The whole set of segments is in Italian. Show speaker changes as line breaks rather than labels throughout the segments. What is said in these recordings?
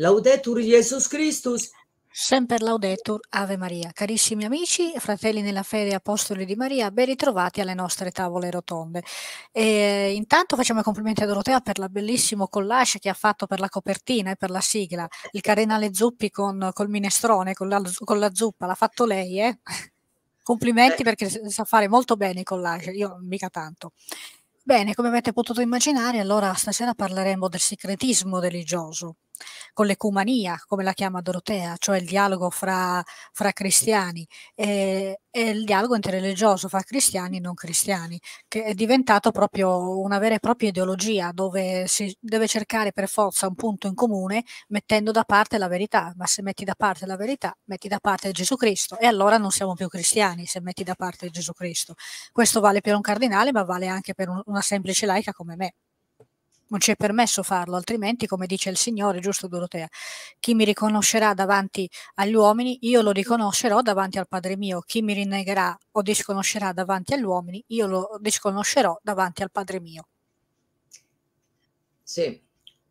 Laudetur Jesus Christus.
Sempre laudetur Ave Maria. Carissimi amici, fratelli nella fede apostoli di Maria, ben ritrovati alle nostre tavole rotonde. E, intanto facciamo i complimenti a Dorotea per il bellissimo collage che ha fatto per la copertina e per la sigla. Il cardinale Zuppi con, col minestrone, con la, con la zuppa, l'ha fatto lei, eh? Complimenti eh. perché sa fare molto bene i collage, io mica tanto. Bene, come avete potuto immaginare, allora stasera parleremo del secretismo religioso con l'ecumania, come la chiama Dorotea, cioè il dialogo fra, fra cristiani, e, e, il dialogo interreligioso fra cristiani e non cristiani, che è diventato proprio una vera e propria ideologia dove si deve cercare per forza un punto in comune mettendo da parte la verità, ma se metti da parte la verità, metti da parte Gesù Cristo e allora non siamo più cristiani se metti da parte Gesù Cristo. Questo vale per un cardinale, ma vale anche per un, una semplice laica come me non ci è permesso farlo, altrimenti, come dice il Signore, giusto Dorotea, chi mi riconoscerà davanti agli uomini, io lo riconoscerò davanti al Padre mio, chi mi rinnegherà o disconoscerà davanti agli uomini, io lo disconoscerò davanti al Padre mio.
Sì,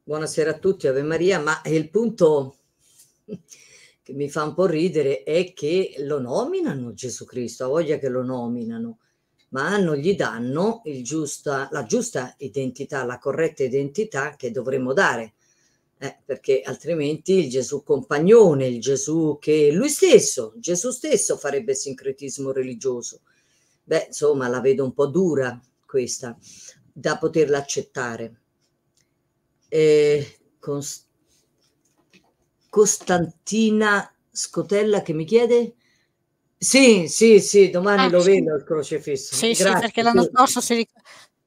buonasera a tutti, Ave Maria, ma il punto che mi fa un po' ridere è che lo nominano Gesù Cristo, ha voglia che lo nominano ma non gli danno giusta, la giusta identità, la corretta identità che dovremmo dare. Eh, perché altrimenti il Gesù compagnone, il Gesù che lui stesso, Gesù stesso farebbe sincretismo religioso. Beh, insomma, la vedo un po' dura questa, da poterla accettare. Eh, Costantina Scotella che mi chiede sì, sì, sì, domani ah, lo sì. vedo il crocefisso. Sì, Grazie, sì, perché l'anno scorso si, ric-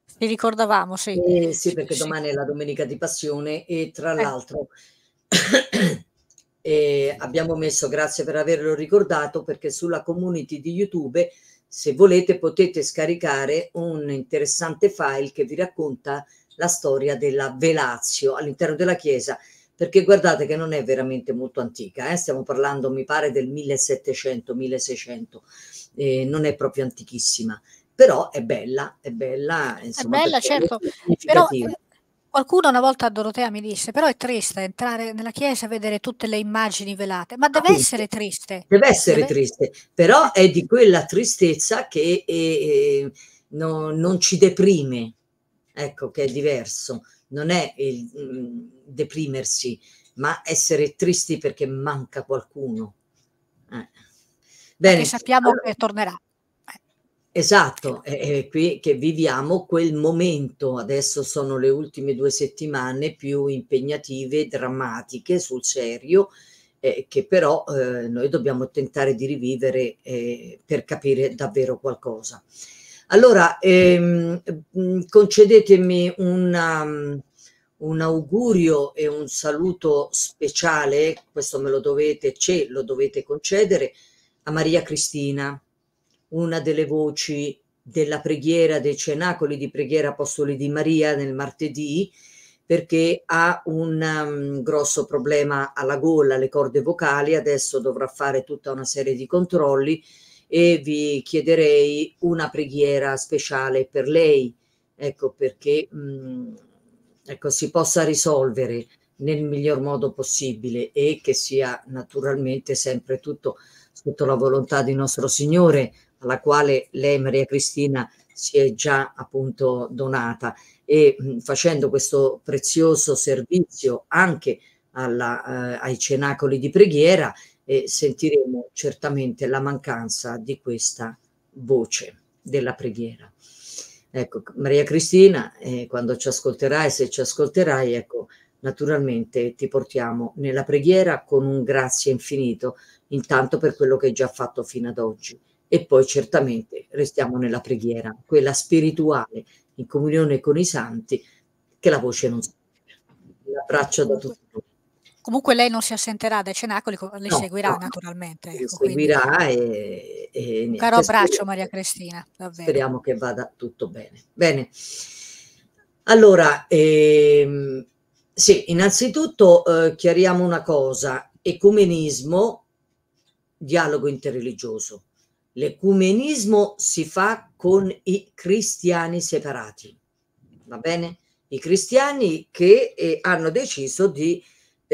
si ricordavamo, sì. Eh, sì, perché domani è la domenica di passione e tra eh. l'altro eh, abbiamo messo, grazie per averlo ricordato, perché sulla community di YouTube, se volete, potete scaricare un interessante file che vi racconta la storia della Velazio all'interno della Chiesa perché guardate che non è veramente molto antica, eh? stiamo parlando mi pare del 1700-1600, eh, non è proprio antichissima, però è bella, è bella. Insomma, è bella, certo, è
però eh, Qualcuno una volta a Dorotea mi disse, però è triste entrare nella chiesa e vedere tutte le immagini velate, ma deve essere triste. Deve essere deve...
triste, però è di quella tristezza che eh, eh no, non ci deprime, ecco, che è diverso non è il mh, mm, deprimersi, ma essere tristi perché manca qualcuno. Eh. Bene. Perché
sappiamo allora, che tornerà. Eh.
Esatto, è, qui che viviamo quel momento, adesso sono le ultime due settimane più impegnative, drammatiche, sul serio, eh, che però eh, noi dobbiamo tentare di rivivere eh, per capire davvero qualcosa. Allora, ehm, mm, concedetemi una, mm, un augurio e un saluto speciale, questo me lo dovete, ce lo dovete concedere, a Maria Cristina, una delle voci della preghiera dei Cenacoli di Preghiera Apostoli di Maria nel martedì, perché ha un um, grosso problema alla gola, alle corde vocali, adesso dovrà fare tutta una serie di controlli e vi chiederei una preghiera speciale per lei, ecco perché mh, mm, ecco, si possa risolvere nel miglior modo possibile e che sia naturalmente sempre tutto sotto la volontà di nostro Signore, alla quale lei, Maria Cristina, si è già appunto donata e mh, mm, facendo questo prezioso servizio anche alla, eh, ai cenacoli di preghiera e sentiremo certamente la mancanza di questa voce della preghiera. Ecco, Maria Cristina, eh, quando ci ascolterai, se ci ascolterai, ecco, naturalmente ti portiamo nella preghiera con un grazie infinito, intanto per quello che hai già fatto fino ad oggi. E poi certamente restiamo nella preghiera, quella spirituale, in comunione con i santi, che la voce non sente. Un abbraccio da tutti noi.
Comunque lei non si assenterà dai cenacoli, le no, seguirà no, naturalmente.
Le ecco, seguirà e, e Un caro abbraccio
Maria Cristina, davvero. Speriamo
che vada tutto bene. Bene, allora, ehm, sì, innanzitutto eh, chiariamo una cosa, ecumenismo, dialogo interreligioso. L'ecumenismo si fa con i cristiani separati, va bene? I cristiani che eh, hanno deciso di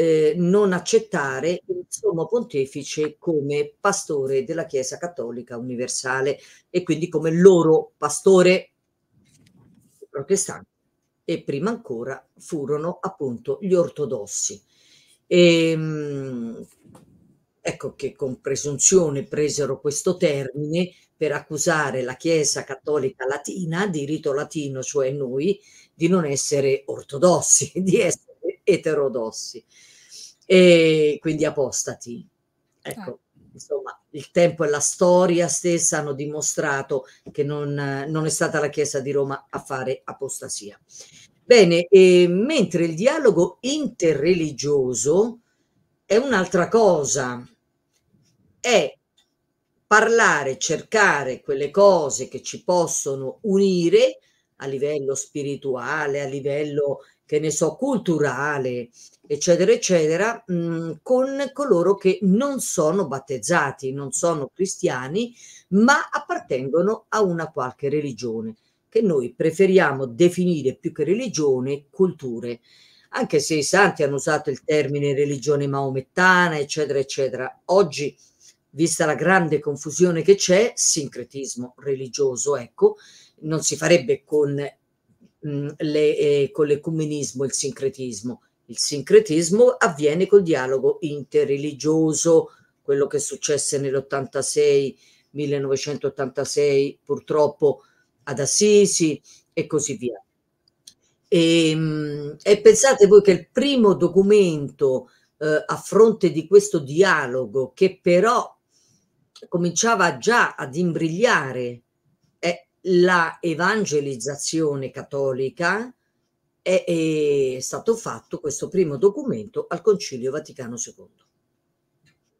eh, non accettare il sommo pontefice come pastore della Chiesa Cattolica Universale e quindi come loro pastore protestanti e prima ancora furono appunto gli ortodossi. E, ehm, ecco che con presunzione presero questo termine per accusare la Chiesa Cattolica Latina, di rito latino, cioè noi, di non essere ortodossi, di essere eterodossi, e quindi apostati. Ecco, eh. insomma, il tempo e la storia stessa hanno dimostrato che non, non è stata la Chiesa di Roma a fare apostasia. Bene, mentre il dialogo interreligioso è un'altra cosa, è parlare, cercare quelle cose che ci possono unire a livello spirituale, a livello che ne so, culturale, eccetera, eccetera, mh, mm, con coloro che non sono battezzati, non sono cristiani, ma appartengono a una qualche religione, che noi preferiamo definire più che religione, culture. Anche se i santi hanno usato il termine religione maomettana, eccetera, eccetera, oggi, vista la grande confusione che c'è, sincretismo religioso, ecco, non si farebbe con mh, mm, le, eh, con l'ecumenismo, il sincretismo. Il sincretismo avviene col dialogo interreligioso, quello che successe nell'86, 1986 purtroppo ad Assisi e così via. E, ehm, e pensate voi che il primo documento eh, a fronte di questo dialogo, che però cominciava già ad imbrigliare la evangelizzazione cattolica è, è, stato fatto questo primo documento al Concilio Vaticano II.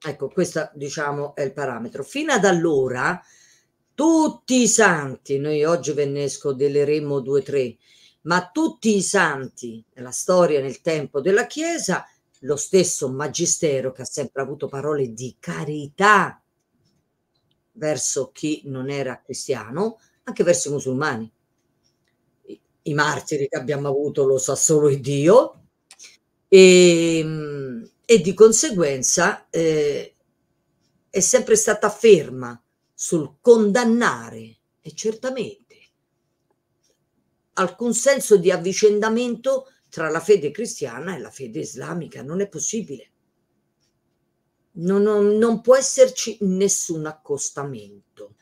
Ecco, questo diciamo è il parametro. Fino ad allora tutti i santi, noi oggi ve ne scodeleremo due o tre, ma tutti i santi nella storia, nel tempo della Chiesa, lo stesso magistero che ha sempre avuto parole di carità verso chi non era cristiano, anche verso i musulmani. I, i martiri che abbiamo avuto lo sa solo il Dio e, ehm, e di conseguenza eh, è sempre stata ferma sul condannare e certamente alcun senso di avvicendamento tra la fede cristiana e la fede islamica. Non è possibile. Non, non, non, può esserci nessun accostamento.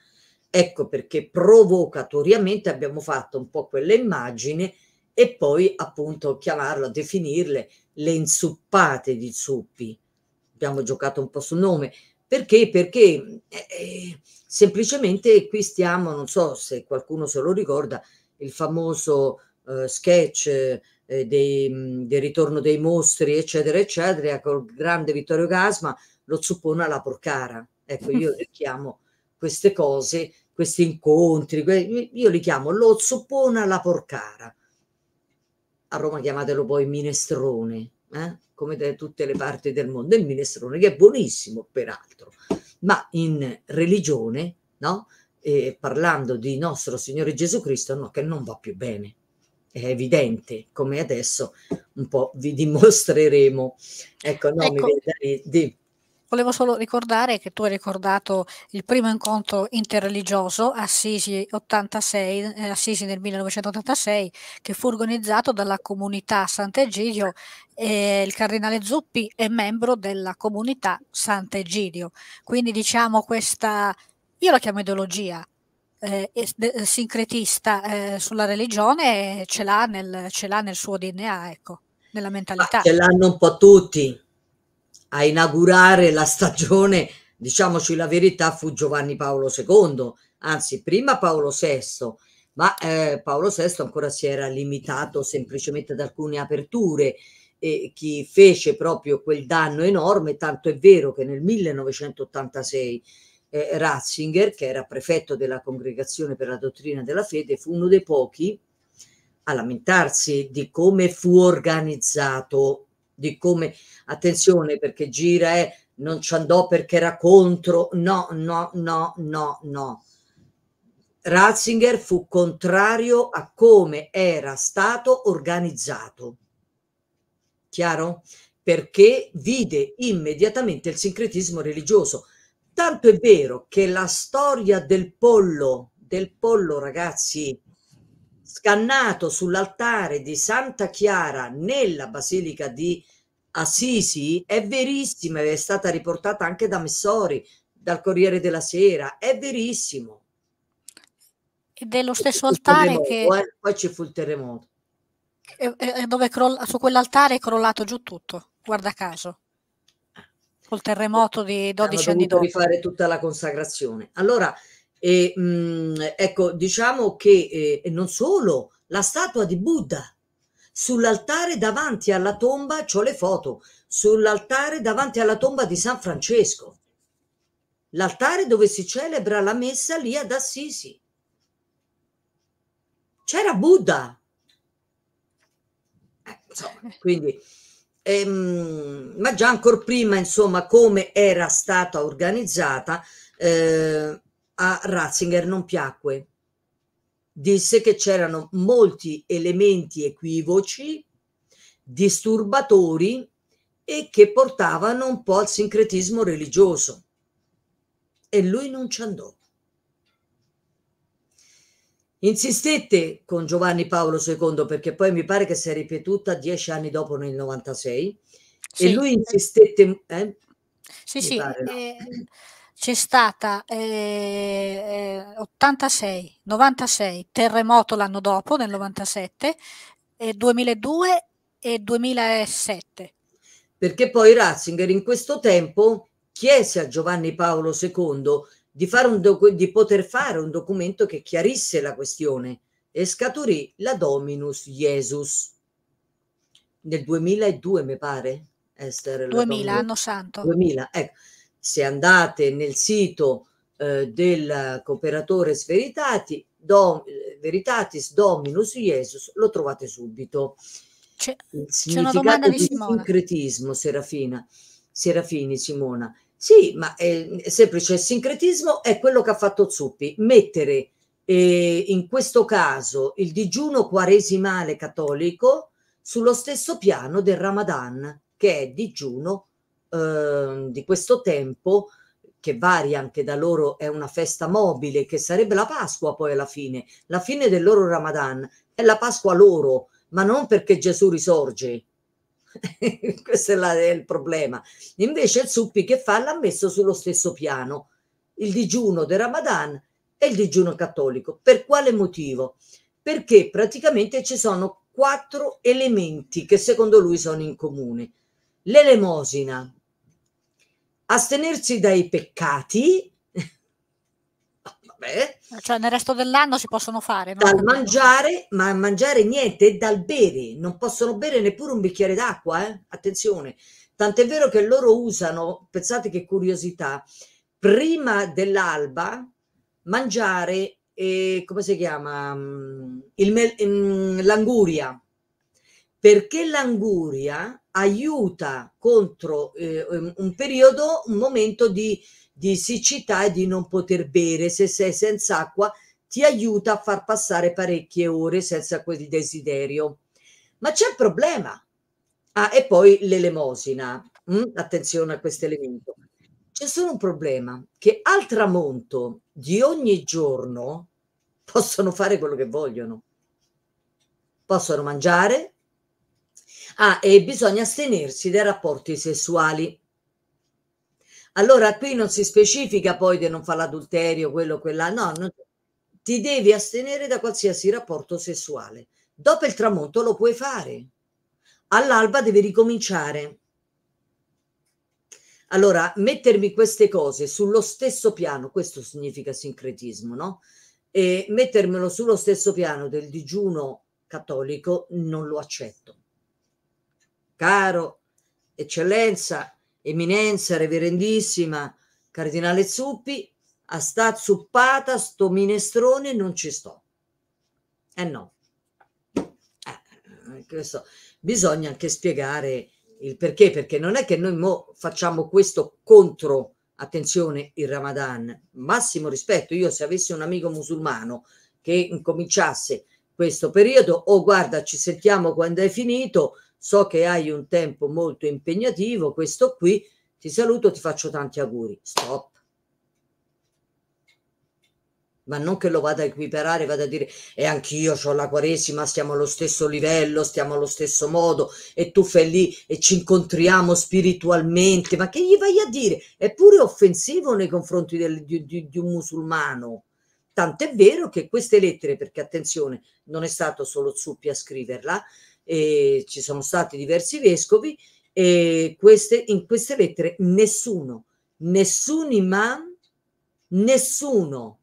Ecco perché provocatoriamente abbiamo fatto un po' quelle immagini e poi appunto chiamarlo, definirle le insuppate di zuppi. Abbiamo giocato un po' sul nome. Perché? Perché eh, eh, semplicemente qui stiamo, non so se qualcuno se lo ricorda, il famoso eh, sketch eh, dei, del ritorno dei mostri, eccetera, eccetera, col grande Vittorio Gasma, lo zuppone alla porcara. Ecco, io richiamo queste cose, questi incontri, que- io li chiamo lo zuppone alla porcara. A Roma chiamatelo poi minestrone, eh? come da tutte le parti del mondo, il minestrone che è buonissimo peraltro, ma in religione, no? Eh, parlando di nostro Signore Gesù Cristo, no, che non va più bene. È evidente, come adesso un po' vi dimostreremo. Ecco, no, ecco. mi viene di,
Volevo solo ricordare che tu hai ricordato il primo incontro interreligioso Assisi, 86, eh, Assisi nel 1986 che fu organizzato dalla comunità Sant'Egidio e il cardinale Zuppi è membro della comunità Sant'Egidio. Quindi diciamo questa, io la chiamo ideologia, eh, eh, sincretista eh, sulla religione ce l'ha, nel, ce l'ha, nel, suo DNA, ecco, nella mentalità. Ma ah, ce l'hanno
un po' tutti a inaugurare la stagione, diciamoci la verità, fu Giovanni Paolo II, anzi prima Paolo VI, ma eh, Paolo VI ancora si era limitato semplicemente ad alcune aperture e chi fece proprio quel danno enorme, tanto è vero che nel 1986 eh, Ratzinger, che era prefetto della Congregazione per la Dottrina della Fede, fu uno dei pochi a lamentarsi di come fu organizzato di come, attenzione perché gira eh, non ci andò perché era contro, no, no, no, no, no. Ratzinger fu contrario a come era stato organizzato. Chiaro? Perché vide immediatamente il sincretismo religioso. Tanto è vero che la storia del pollo, del pollo ragazzi, scannato sull'altare di Santa Chiara nella Basilica di Assisi è verissima è stata riportata anche da Messori, dal Corriere della Sera, è verissimo.
E dello stesso altare che... Eh,
poi ci fu il terremoto.
E, e dove crolla, su quell'altare è crollato giù tutto, guarda caso. Ah. Col terremoto di 12 anni dopo. rifare
tutta la consacrazione. Allora, e, mh, mm, ecco, diciamo che eh, non solo la statua di Buddha sull'altare davanti alla tomba, ho le foto, sull'altare davanti alla tomba di San Francesco, l'altare dove si celebra la messa lì ad Assisi. C'era Buddha. Eh, insomma, quindi, ehm, ma già ancora prima, insomma, come era stata organizzata, eh, a Ratzinger non piacque. Disse che c'erano molti elementi equivoci, disturbatori e che portavano un po' al sincretismo religioso. E lui non ci andò. Insistette con Giovanni Paolo II perché poi mi pare che si è ripetuta dieci anni dopo nel 96 sì. e lui insistette... Eh?
Sì, mi sì. Pare, no? eh c'è stata eh, 86, eh, 96, terremoto l'anno dopo, nel 97, eh, 2002 e 2007.
Perché poi Ratzinger in questo tempo chiese a Giovanni Paolo II di, fare docu- di poter fare un documento che chiarisse la questione e scaturì la Dominus Jesus nel 2002 mi pare Esther 2000 anno
santo 2000
ecco se andate nel sito eh, del cooperatore Sferitati, dom, eh, Veritatis Dominus Jesus, lo trovate subito. C'è, Il significato di, di sincretismo, Serafina, Serafini, Simona. Sì, ma eh, è semplice, il sincretismo è quello che ha fatto Zuppi, mettere eh, in questo caso il digiuno quaresimale cattolico sullo stesso piano del Ramadan, che è digiuno Ehm, di questo tempo che varia anche da loro, è una festa mobile, che sarebbe la Pasqua poi alla fine, la fine del loro Ramadan, è la Pasqua loro, ma non perché Gesù risorge. Questo è, la, è, il problema. Invece il Zuppi che fa l'ha messo sullo stesso piano, il digiuno del Ramadan e il digiuno cattolico. Per quale motivo? Perché praticamente ci sono quattro elementi che secondo lui sono in comune. L'elemosina, astenersi dai peccati,
vabbè, cioè nel resto dell'anno si possono fare, no? dal
mangiare, ma mangiare niente, dal bere, non possono bere neppure un bicchiere d'acqua, eh? attenzione, tant'è vero che loro usano, pensate che curiosità, prima dell'alba mangiare, eh, come si chiama, mm, Il, mm, l'anguria, perché l'anguria aiuta contro eh, un periodo, un momento di, di siccità e di non poter bere. Se sei senza acqua, ti aiuta a far passare parecchie ore senza quel desiderio. Ma c'è un problema. Ah, e poi l'elemosina. Mm, attenzione a questo elemento. C'è solo un problema, che al tramonto di ogni giorno possono fare quello che vogliono. Possono mangiare, Ah, e bisogna astenersi dai rapporti sessuali. Allora qui non si specifica poi di non fare l'adulterio, quello, quella, no, non, ti devi astenere da qualsiasi rapporto sessuale. Dopo il tramonto lo puoi fare. All'alba devi ricominciare. Allora, mettermi queste cose sullo stesso piano, questo significa sincretismo, no? E mettermelo sullo stesso piano del digiuno cattolico non lo accetto caro, eccellenza, eminenza, reverendissima, cardinale Zuppi, a sta zuppata, sto minestrone, non ci sto. Eh no. Eh, questo. Bisogna anche spiegare il perché, perché non è che noi mo facciamo questo contro, attenzione, il Ramadan. Massimo rispetto, io se avessi un amico musulmano che incominciasse questo periodo, o oh, guarda, ci sentiamo quando è finito, so che hai un tempo molto impegnativo, questo qui, ti saluto, ti faccio tanti auguri. Stop. Ma non che lo vada a equiparare, vada a dire e anch'io ho la quaresima, stiamo allo stesso livello, stiamo allo stesso modo e tu fai lì e ci incontriamo spiritualmente. Ma che gli vai a dire? È pure offensivo nei confronti del, di, di, di un musulmano. Tant'è vero che queste lettere, perché attenzione, non è stato solo Zuppi a scriverla, eh, ci sono stati diversi vescovi e queste, in queste lettere nessuno, nessun imam, nessuno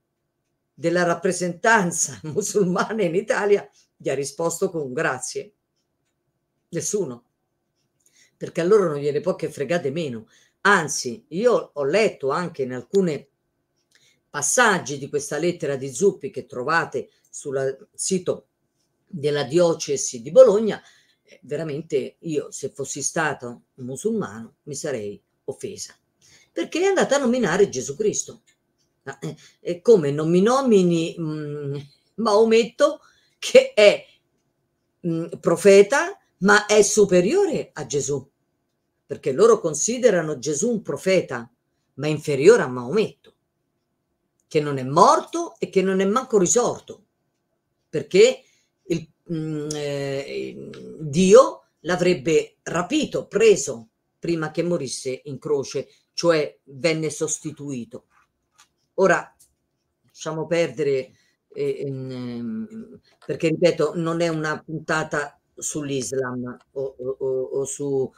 della rappresentanza musulmana in Italia gli ha risposto con grazie. Nessuno. Perché a loro non gliene può che fregate meno. Anzi, io ho letto anche in alcuni passaggi di questa lettera di Zuppi che trovate sul sito della diocesi di Bologna, eh, veramente io se fossi stato musulmano mi sarei offesa, perché è andata a nominare Gesù Cristo. Ma, ah, eh, come non mi nomini mm, Maometto che è mh, mm, profeta, ma è superiore a Gesù, perché loro considerano Gesù un profeta, ma inferiore a Maometto, che non è morto e che non è manco risorto, perché Mm, eh, Dio l'avrebbe rapito, preso prima che morisse in croce, cioè venne sostituito. Ora, lasciamo perdere, eh, in, ehm, perché ripeto, non è una puntata sull'Islam o, o, o, o su,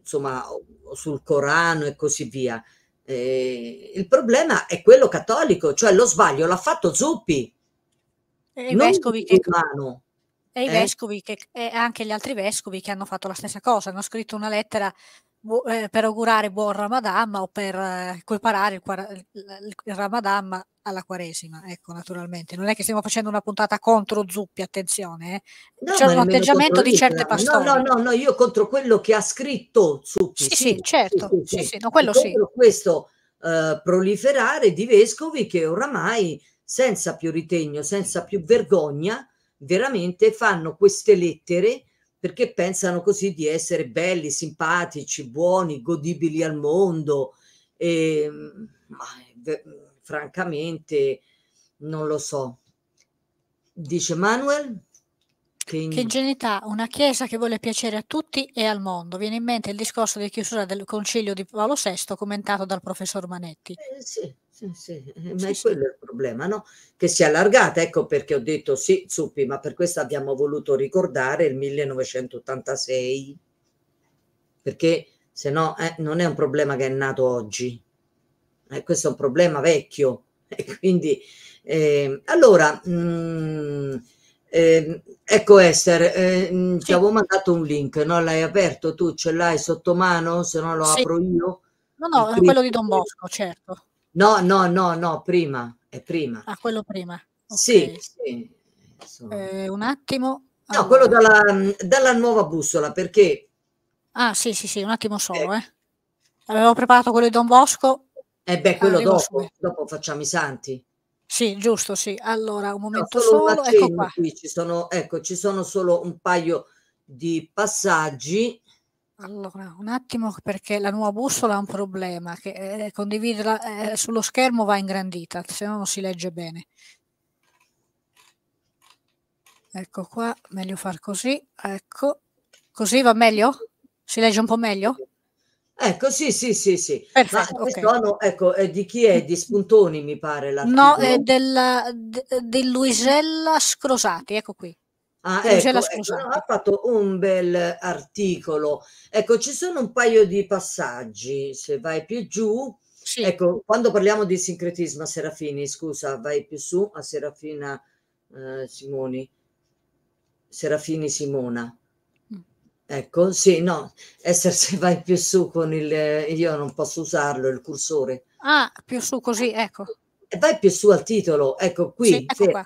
insomma, sul Corano e così via. Eh, il problema è quello cattolico, cioè lo sbaglio l'ha fatto Zuppi,
e i vescovi che... Umano, e i eh? vescovi che, e anche gli altri vescovi che hanno fatto la stessa cosa, hanno scritto una lettera eh, per augurare buon Ramadan o per eh, equiparare il, il, il, Ramadan alla Quaresima. Ecco, naturalmente, non è che stiamo facendo una puntata contro Zuppi, attenzione, eh. No, c'è un atteggiamento di certe pastorie. No, no,
no, no, io contro quello che ha scritto Zuppi. Sì, sì, sì certo, sì, sì, sì no, quello sì. Questo eh, proliferare di vescovi che oramai senza più ritegno, senza più vergogna, veramente fanno queste lettere perché pensano così di essere belli, simpatici, buoni, godibili al mondo. E, ehm, ma, francamente, non lo so. Dice Manuel. Che,
ingenuità, una chiesa che vuole piacere a tutti e al mondo. Viene in mente il discorso di chiusura del concilio di Paolo VI commentato dal professor Manetti. Eh, sì sì, sì, eh, ma sì, è sì. quello
il problema, no? Che si è allargata, ecco perché ho detto sì, Zuppi, ma per questo abbiamo voluto ricordare il 1986, perché se no eh, non è un problema che è nato oggi, eh, questo è un problema vecchio. E quindi, eh, allora, mh, mm, ehm, ecco Esther, ehm, sì. ti avevo mandato un link, no? L'hai aperto tu, ce l'hai sotto mano, se no lo apro io.
No, no, è quello di Don Bosco, certo.
No, no, no, no, prima, è prima.
Ah, quello prima. Okay. Sì, sì. Eh, un attimo.
No, quello dalla, dalla, nuova bussola, perché...
Ah, sì, sì, sì, un attimo solo, eh. eh. Avevo preparato quello di Don Bosco. E
eh beh, quello dopo, dopo, facciamo i santi.
Sì, giusto,
sì. Allora, un momento no, solo, solo ecco qua. Ci sono, ecco, ci sono solo un paio di passaggi
allora, un attimo perché la nuova bussola ha un problema, che eh, condividerla eh, sullo schermo va ingrandita, se no non si legge bene. Ecco qua, meglio far così, ecco. Così va meglio? Si legge un po' meglio?
Ecco, sì, sì, sì, sì. Perfetto, Ma questo okay. no, ecco, è di chi è? Di Spuntoni, mi pare. L'articolo. No, è
della, di Luisella Scrosati, ecco qui.
Ah, ecco, ecco, ha fatto un bel articolo. Ecco, ci sono un paio di passaggi, se vai più giù. Sì. Ecco, quando parliamo di sincretismo Serafini, scusa, vai più su a Serafina eh, Simoni. Serafini Simona. Mm. Ecco, sì, no, essere se vai più su con il... Io non posso usarlo, il cursore.
Ah, più su così, ecco.
vai più su al titolo, ecco qui. Sì, ecco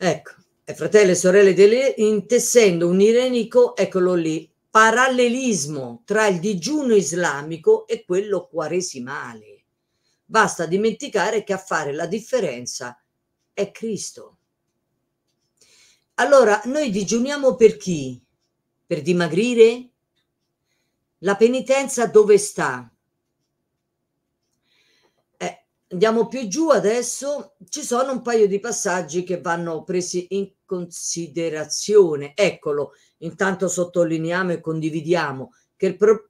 Ecco, e fratelli e sorelle delle, intessendo un irenico, eccolo lì, parallelismo tra il digiuno islamico e quello quaresimale. Basta dimenticare che a fare la differenza è Cristo. Allora, noi digiuniamo per chi? Per dimagrire? La penitenza dove sta? andiamo più giù adesso, ci sono un paio di passaggi che vanno presi in considerazione. Eccolo, intanto sottolineiamo e condividiamo che il, pro-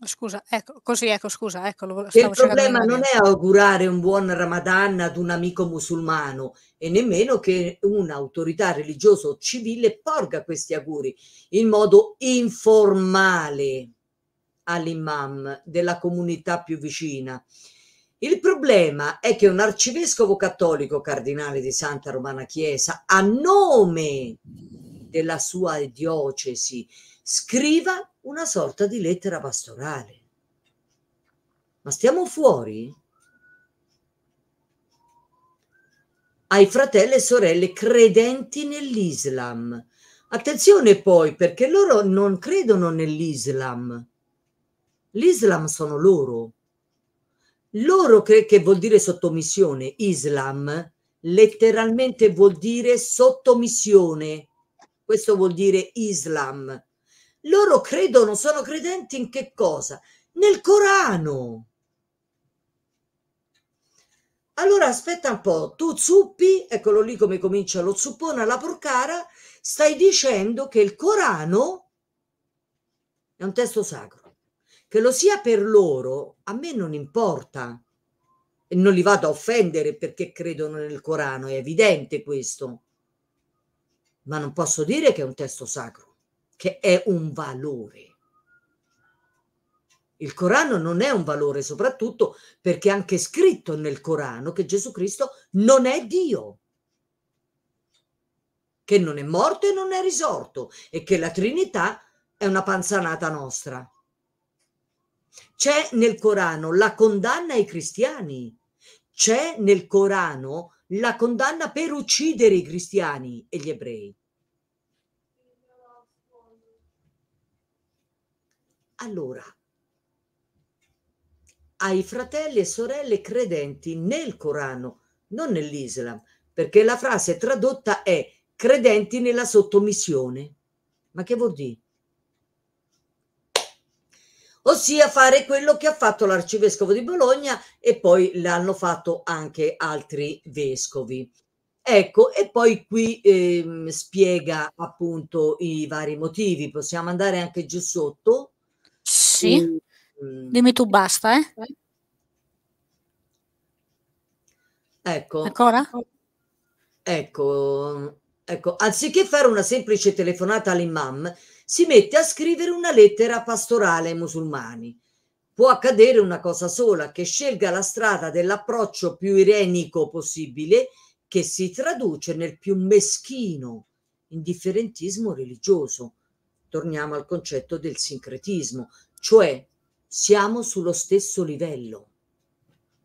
Scusa, ecco, così, ecco, scusa, eccolo. Il problema non è
augurare un buon Ramadan ad un amico musulmano e nemmeno che un'autorità religiosa o civile porga questi auguri in modo informale all'imam della comunità più vicina. Il problema è che un arcivescovo cattolico cardinale di Santa Romana Chiesa, a nome della sua diocesi, scriva una sorta di lettera pastorale. Ma stiamo fuori? Ai fratelli e sorelle credenti nell'Islam. Attenzione poi, perché loro non credono nell'Islam. L'Islam sono loro. Loro che, che vuol dire sottomissione, Islam letteralmente vuol dire sottomissione. Questo vuol dire Islam. Loro credono, sono credenti in che cosa? Nel Corano. Allora aspetta un po', tu zuppi, eccolo lì come comincia lo zuppone alla porcara, stai dicendo che il Corano è un testo sacro. Che lo sia per loro, a me non importa. E non li vado a offendere perché credono nel Corano, è evidente questo. Ma non posso dire che è un testo sacro, che è un valore. Il Corano non è un valore, soprattutto perché è anche scritto nel Corano che Gesù Cristo non è Dio, che non è morto e non è risorto e che la Trinità è una panzanata nostra. C'è nel Corano la condanna ai cristiani, c'è nel Corano la condanna per uccidere i cristiani e gli ebrei. Allora, ai fratelli e sorelle credenti nel Corano, non nell'Islam, perché la frase tradotta è credenti nella sottomissione. Ma che vuol dire? ossia fare quello che ha fatto l'arcivescovo di Bologna e poi l'hanno fatto anche altri vescovi. Ecco, e poi qui ehm, spiega appunto i vari motivi. Possiamo andare anche giù sotto? Sì. E,
mm. Dimmi tu basta, eh.
Ecco. Ancora? Ecco, ecco, anziché fare una semplice telefonata all'imam, si mette a scrivere una lettera pastorale ai musulmani. Può accadere una cosa sola, che scelga la strada dell'approccio più irenico possibile, che si traduce nel più meschino indifferentismo religioso. Torniamo al concetto del sincretismo, cioè siamo sullo stesso livello.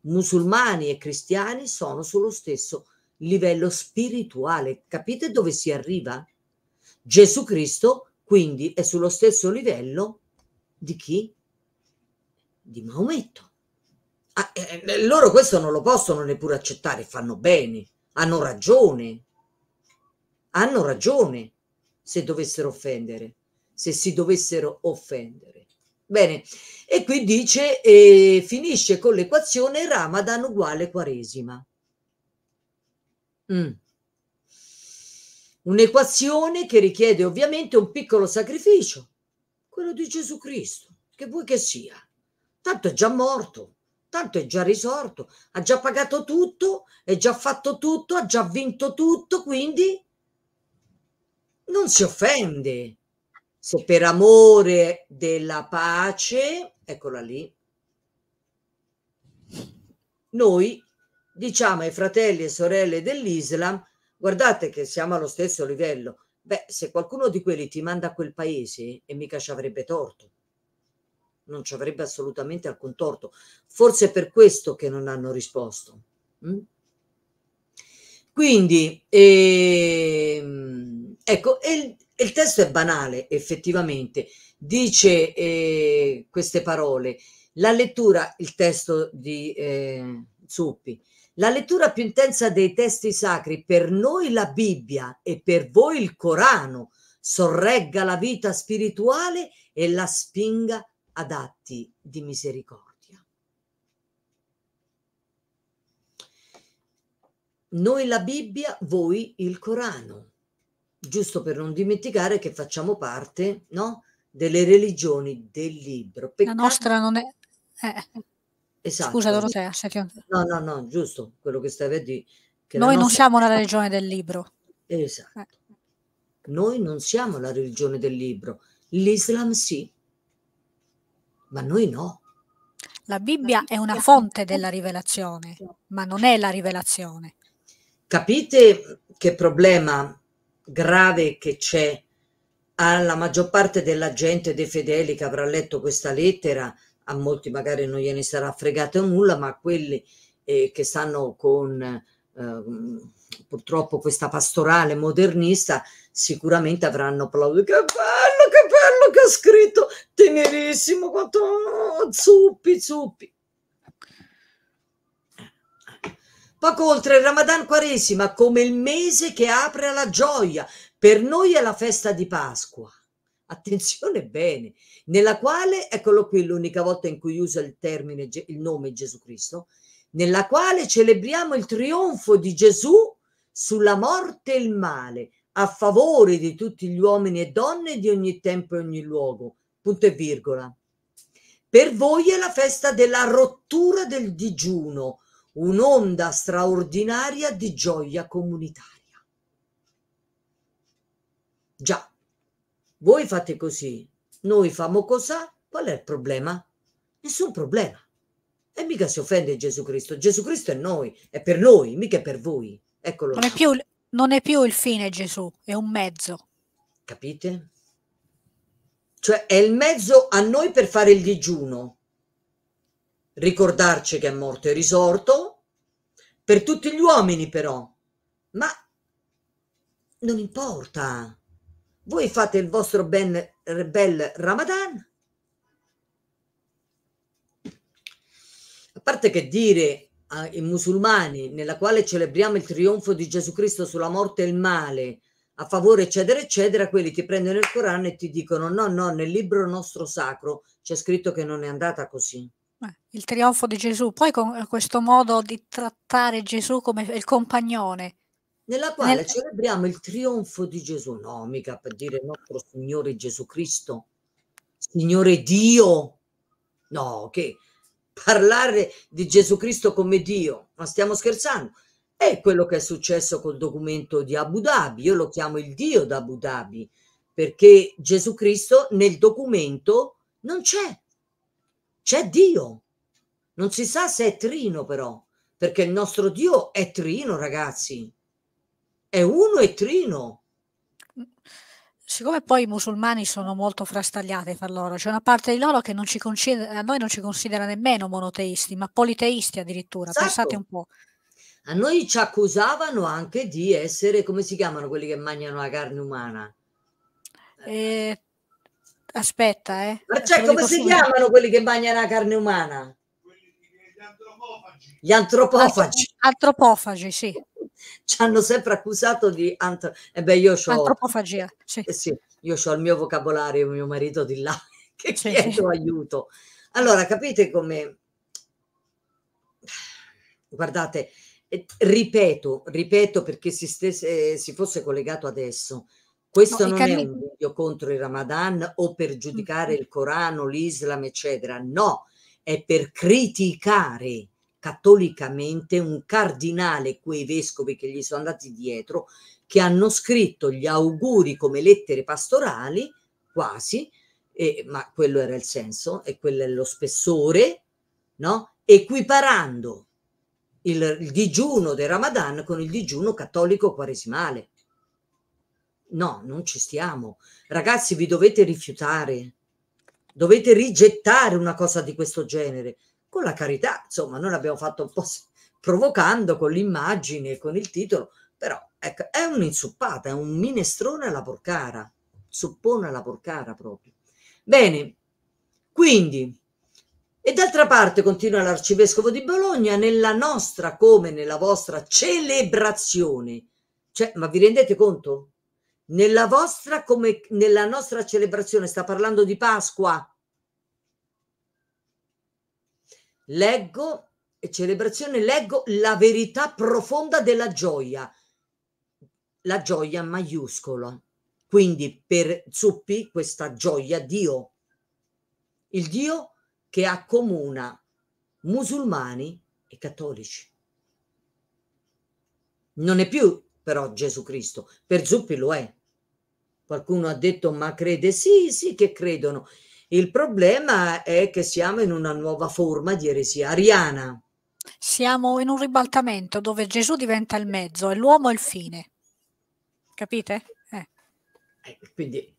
Musulmani e cristiani sono sullo stesso livello spirituale. Capite dove si arriva? Gesù Cristo quindi è sullo stesso livello di chi? Di Maometto. Ah, eh, eh, loro questo non lo possono neppure accettare, fanno bene, hanno ragione. Hanno ragione se dovessero offendere, se si dovessero offendere. Bene, e qui dice, eh, finisce con l'equazione Ramadan uguale Quaresima. Mm. Un'equazione che richiede ovviamente un piccolo sacrificio, quello di Gesù Cristo, che vuoi che sia. Tanto è già morto, tanto è già risorto, ha già pagato tutto, è già fatto tutto, ha già vinto tutto, quindi non si offende se per amore della pace, eccola lì, noi diciamo ai fratelli e sorelle dell'Islam guardate che siamo allo stesso livello. Beh, se qualcuno di quelli ti manda a quel paese, e mica ci avrebbe torto. Non ci avrebbe assolutamente alcun torto. Forse è per questo che non hanno risposto. Mm? Quindi, ehm, ecco, il, il, testo è banale, effettivamente. Dice eh, queste parole. La lettura, il testo di eh, Zuppi, la lettura più intensa dei testi sacri, per noi la Bibbia e per voi il Corano, sorregga la vita spirituale e la spinga ad atti di misericordia. Noi la Bibbia, voi il Corano, giusto per non dimenticare che facciamo parte no? delle religioni del libro. Peccato... La
nostra non è... Eh
Esatto. Scusa Dorotea, se ti ho... No, no, no, giusto, quello che stai a dire.
Noi nostra... non siamo la religione del libro. Esatto. Eh.
Noi non siamo la religione del libro, l'Islam sì, ma noi no.
La Bibbia è una fonte della rivelazione, ma non è la rivelazione.
Capite che problema grave che c'è alla maggior parte della gente, dei fedeli che avrà letto questa lettera, a molti magari non gliene sarà fregato nulla, ma a quelli eh, che stanno con eh, purtroppo questa pastorale modernista sicuramente avranno applaudito. Che bello, che bello che ha scritto, tenerissimo, quanto zuppi, zuppi. Poco oltre il Ramadan Quaresima come il mese che apre alla gioia, per noi è la festa di Pasqua. Attenzione bene, nella quale, eccolo qui l'unica volta in cui usa il termine, il nome Gesù Cristo, nella quale celebriamo il trionfo di Gesù sulla morte e il male, a favore di tutti gli uomini e donne di ogni tempo e ogni luogo. Punto e virgola. Per voi è la festa della rottura del digiuno, un'onda straordinaria di gioia comunitaria. Già, voi fate così, noi famo cosa? qual è il problema? Nessun problema. E mica si offende Gesù Cristo. Gesù Cristo è noi, è per noi, mica è per voi. Eccolo. Non è più,
non è più il fine Gesù, è un mezzo.
Capite? Cioè è il mezzo a noi per fare il digiuno. Ricordarci che è morto e risorto, per tutti gli uomini però. Ma non importa voi fate il vostro ben, bel Ramadan. A parte che dire ai musulmani nella quale celebriamo il trionfo di Gesù Cristo sulla morte e il male, a favore eccetera eccetera, quelli ti prendono il Corano e ti dicono no no, nel libro nostro sacro c'è scritto che non è andata così.
Eh, il trionfo di Gesù, poi con eh, questo modo di trattare Gesù come il compagnone,
nella quale Nel... celebriamo il trionfo di Gesù, no, mica per dire nostro Signore Gesù Cristo, Signore Dio, no, che parlare di Gesù Cristo come Dio, ma stiamo scherzando, è quello che è successo col documento di Abu Dhabi, io lo chiamo il Dio d'Abu Dhabi, perché Gesù Cristo nel documento non c'è, c'è Dio, non si sa se è Trino però, perché il nostro Dio è Trino, ragazzi è uno e trino.
Siccome poi i musulmani sono molto frastagliati fra loro, c'è una parte di loro che non ci concede, a noi non ci considera nemmeno monoteisti, ma politeisti addirittura, esatto. pensate un po'.
A noi ci accusavano anche di essere, come si chiamano quelli che mangiano la carne umana?
Eh, aspetta, eh. Ma eh, cioè, come si chiamano quelli che mangiano la carne umana? Gli
antropofagi. Gli antropofagi.
Antropofagi, sì.
ci hanno sempre accusato di antro- eh beh, io
antropofagia.
Sì. Eh sì, io ho il mio vocabolario, mio marito di là, che sì, chiedo aiuto. Allora, capite come... Guardate, ripeto, ripeto perché si, stesse, si fosse collegato adesso, questo no, non è un video contro il Ramadan o per mm, giudicare mm. il Corano, l'Islam, eccetera. No, è per criticare cattolicamente un cardinale, quei vescovi che gli sono andati dietro, che hanno scritto gli auguri come lettere pastorali, quasi, e, ma quello era il senso e quello è lo spessore, no? equiparando il, il digiuno del Ramadan con il digiuno cattolico quaresimale. No, non ci stiamo. Ragazzi, vi dovete rifiutare, dovete rigettare una cosa di questo genere con la carità, insomma, noi l'abbiamo fatto un po' provocando con l'immagine e con il titolo, però ecco, è un'insuppata, è un minestrone alla porcara, suppone alla porcara proprio. Bene, quindi, e d'altra parte, continua l'arcivescovo di Bologna, nella nostra come nella vostra celebrazione, cioè, ma vi rendete conto? Nella vostra come nella nostra celebrazione, sta parlando di Pasqua, Leggo, e eh, celebrazione, leggo la verità profonda della gioia, la gioia maiuscola. Quindi per Zuppi questa gioia Dio, il Dio che accomuna musulmani e cattolici. Non è più però Gesù Cristo, per Zuppi lo è. Qualcuno ha detto ma crede? Sì, sì che credono. Il problema è che siamo in una nuova forma di eresia ariana.
Siamo in un ribaltamento dove Gesù diventa il mezzo e l'uomo il fine. Capite? Eh.
Eh, quindi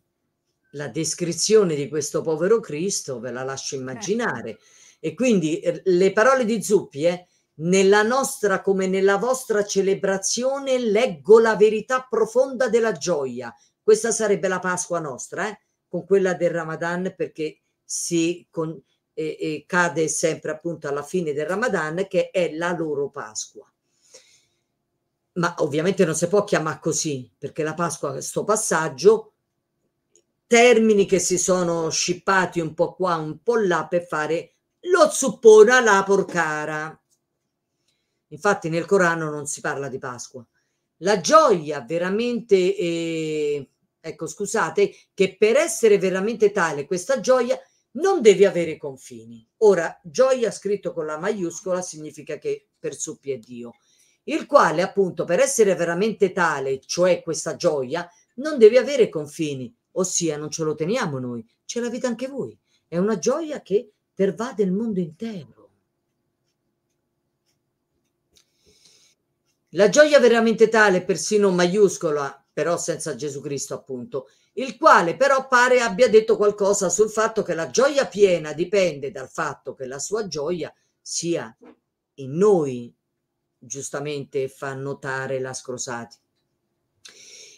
la descrizione di questo povero Cristo ve la lascio eh. immaginare. Eh. E quindi eh, le parole di Zuppi, eh, nella nostra come nella vostra celebrazione leggo la verità profonda della gioia. Questa sarebbe la Pasqua nostra, eh? con quella del Ramadan perché si con, eh, eh, cade sempre appunto alla fine del Ramadan che è la loro Pasqua. Ma ovviamente non si può chiamare così perché la Pasqua, questo passaggio, termini che si sono scippati un po' qua, un po' là per fare lo zuppona la porcara. Infatti nel Corano non si parla di Pasqua. La gioia veramente eh, Ecco, scusate, che per essere veramente tale questa gioia non devi avere confini. Ora, gioia scritto con la maiuscola significa che per suppi è Dio, il quale appunto per essere veramente tale, cioè questa gioia, non devi avere confini, ossia non ce lo teniamo noi, ce l'avete anche voi. È una gioia che pervade il mondo intero. La gioia veramente tale, persino maiuscola, però senza Gesù Cristo appunto, il quale però pare abbia detto qualcosa sul fatto che la gioia piena dipende dal fatto che la sua gioia sia in noi, giustamente fa notare la Scrosati,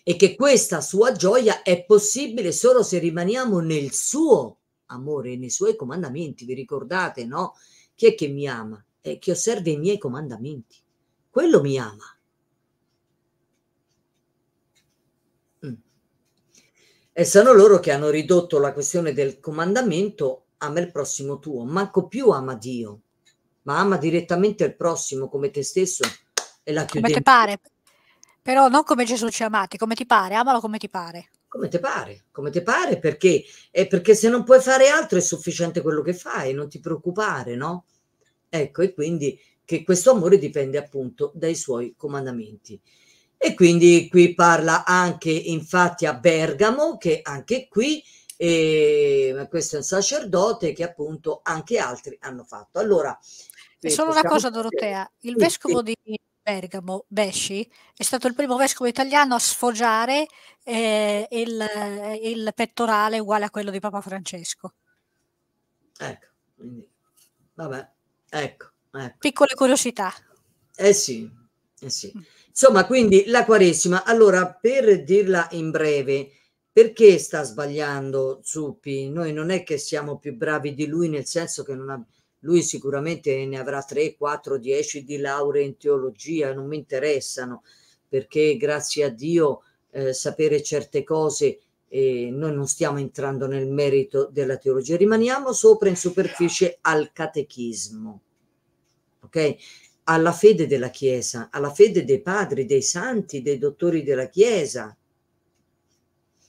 e che questa sua gioia è possibile solo se rimaniamo nel suo amore, nei suoi comandamenti, vi ricordate, no? Chi è che mi ama? È che osserva i miei comandamenti, quello mi ama E sono loro che hanno ridotto la questione del comandamento ama il prossimo tuo, manco più ama Dio, ma ama direttamente il prossimo come te stesso e la chiudi. Come ti
pare, però non come Gesù ci ha amati, come ti pare, amalo come ti pare. Come ti
pare, come ti pare, perché? Eh, perché se non puoi fare altro è sufficiente quello che fai, non ti preoccupare, no? Ecco, e quindi che questo amore dipende appunto dai suoi comandamenti. E quindi qui parla anche infatti a Bergamo che anche qui eh, questo è un sacerdote che appunto anche altri hanno fatto. Allora,
e eh, solo una cosa Dorotea, il sì, vescovo sì. di Bergamo, Besci, è stato il primo vescovo italiano a sfoggiare eh, il, il, pettorale uguale a quello di Papa Francesco.
Ecco, quindi, vabbè, ecco, ecco.
Piccole curiosità.
Eh sì, eh sì. Mm. Insomma, quindi la Quaresima, allora per dirla in breve, perché sta sbagliando Zuppi? Noi non è che siamo più bravi di lui, nel senso che non ha, lui sicuramente ne avrà 3, 4, 10 di lauree in teologia, non mi interessano, perché grazie a Dio eh, sapere certe cose, eh, noi non stiamo entrando nel merito della teologia, rimaniamo sopra in superficie al catechismo. Ok? alla fede della Chiesa, alla fede dei padri, dei santi, dei dottori della Chiesa.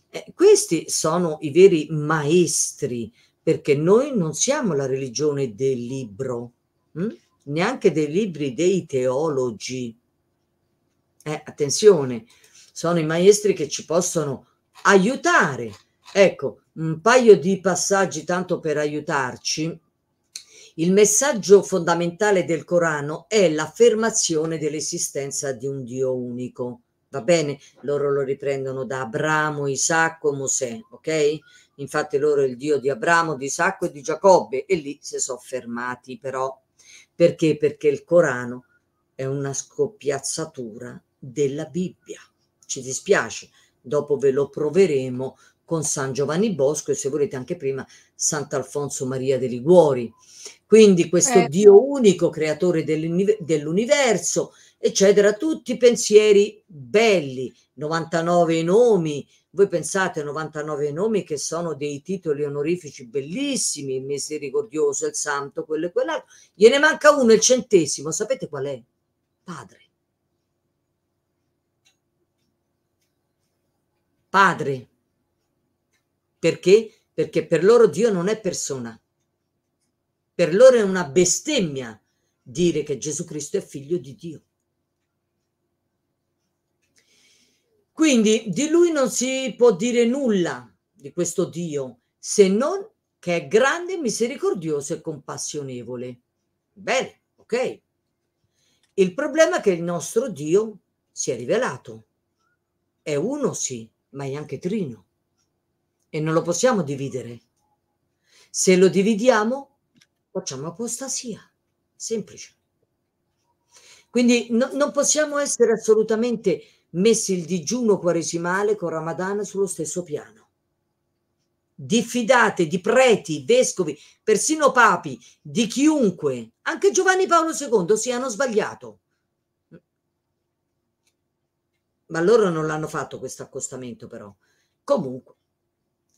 Eh, questi sono i veri maestri, perché noi non siamo la religione del libro, hm? neanche dei libri dei teologi. Eh, attenzione, sono i maestri che ci possono aiutare. Ecco, un paio di passaggi tanto per aiutarci il messaggio fondamentale del Corano è l'affermazione dell'esistenza di un Dio unico. Va bene? Loro lo riprendono da Abramo, Isacco, Mosè, ok? Infatti loro il Dio di Abramo, di Isacco e di Giacobbe e lì si sono fermati però. Perché? Perché il Corano è una scoppiazzatura della Bibbia. Ci dispiace, dopo ve lo proveremo con San Giovanni Bosco e se volete anche prima Sant'Alfonso Maria de Liguori. Quindi questo eh. Dio unico, creatore dell'universo, eccetera, tutti pensieri belli, 99 nomi. Voi pensate 99 nomi che sono dei titoli onorifici bellissimi, il misericordioso, il santo, quello e quell'altro. Gliene manca uno, il centesimo. Sapete qual è? Padre. Padre. Perché? Perché per loro Dio non è persona per loro è una bestemmia dire che Gesù Cristo è figlio di Dio. Quindi di lui non si può dire nulla, di questo Dio, se non che è grande, misericordioso e compassionevole. Bene, ok. Il problema è che il nostro Dio si è rivelato. È uno sì, ma è anche trino. E non lo possiamo dividere. Se lo dividiamo, facciamo apostasia, semplice. Quindi no, non possiamo essere assolutamente messi il digiuno quaresimale con Ramadan sullo stesso piano. Diffidate di preti, vescovi, persino papi, di chiunque, anche Giovanni Paolo II, si siano sbagliato. Ma loro non l'hanno fatto questo accostamento però. Comunque,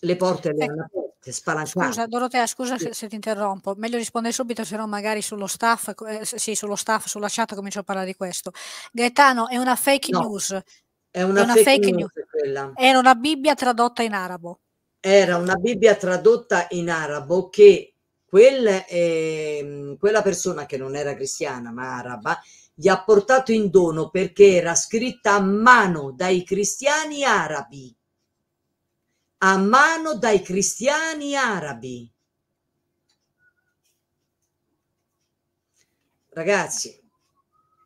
le porte le ecco. hanno aperte che spalancata. Scusa
Dorotea, scusa sì. se ti interrompo, meglio rispondere subito se no magari sullo staff, eh, sì, sullo staff, sulla chat comincio a parlare di questo. Gaetano, è una fake no, news.
È una, è una fake, fake, news. news
Era una Bibbia tradotta in arabo.
Era una Bibbia tradotta in arabo che quel, eh, quella persona che non era cristiana ma araba gli ha portato in dono perché era scritta a mano dai cristiani arabi a mano dai cristiani arabi. Ragazzi,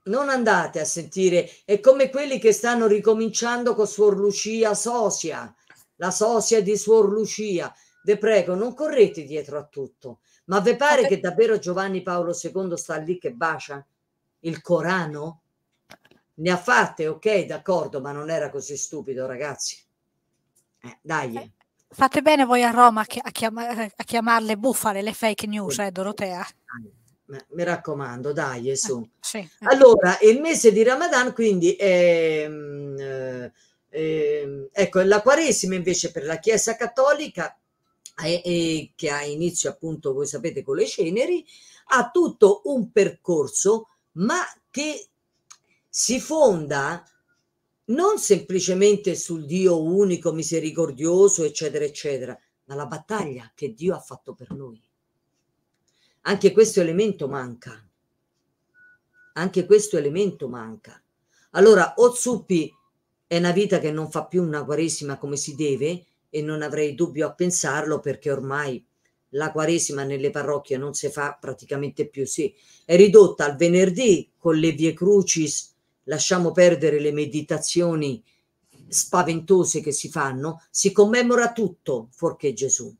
non andate a sentire, è come quelli che stanno ricominciando con Suor Lucia Sosia, la Sosia di Suor Lucia. Ve prego, non correte dietro a tutto. Ma vi pare che davvero Giovanni Paolo II sta lì che bacia il Corano? Ne ha fatte, ok, d'accordo, ma non era così stupido, ragazzi. Eh, dai.
Fate bene voi a Roma a, chiamare, a chiamarle bufale le fake news, eh, Dorotea.
Mi raccomando, dai, su. Eh, sì. Eh. Allora, il mese di Ramadan, quindi, ehm, eh, ehm, ecco, è, eh, ecco, la Quaresima invece per la Chiesa Cattolica, eh, che ha inizio appunto, voi sapete, con le ceneri, ha tutto un percorso, ma che si fonda non semplicemente sul Dio unico, misericordioso, eccetera, eccetera, ma la battaglia che Dio ha fatto per noi. Anche questo elemento manca. Anche questo elemento manca. Allora, o Zuppi è una vita che non fa più una quaresima come si deve, e non avrei dubbio a pensarlo perché ormai la quaresima nelle parrocchie non si fa praticamente più, sì, è ridotta al venerdì con le vie crucis lasciamo perdere le meditazioni spaventose che si fanno, si commemora tutto fuorché Gesù.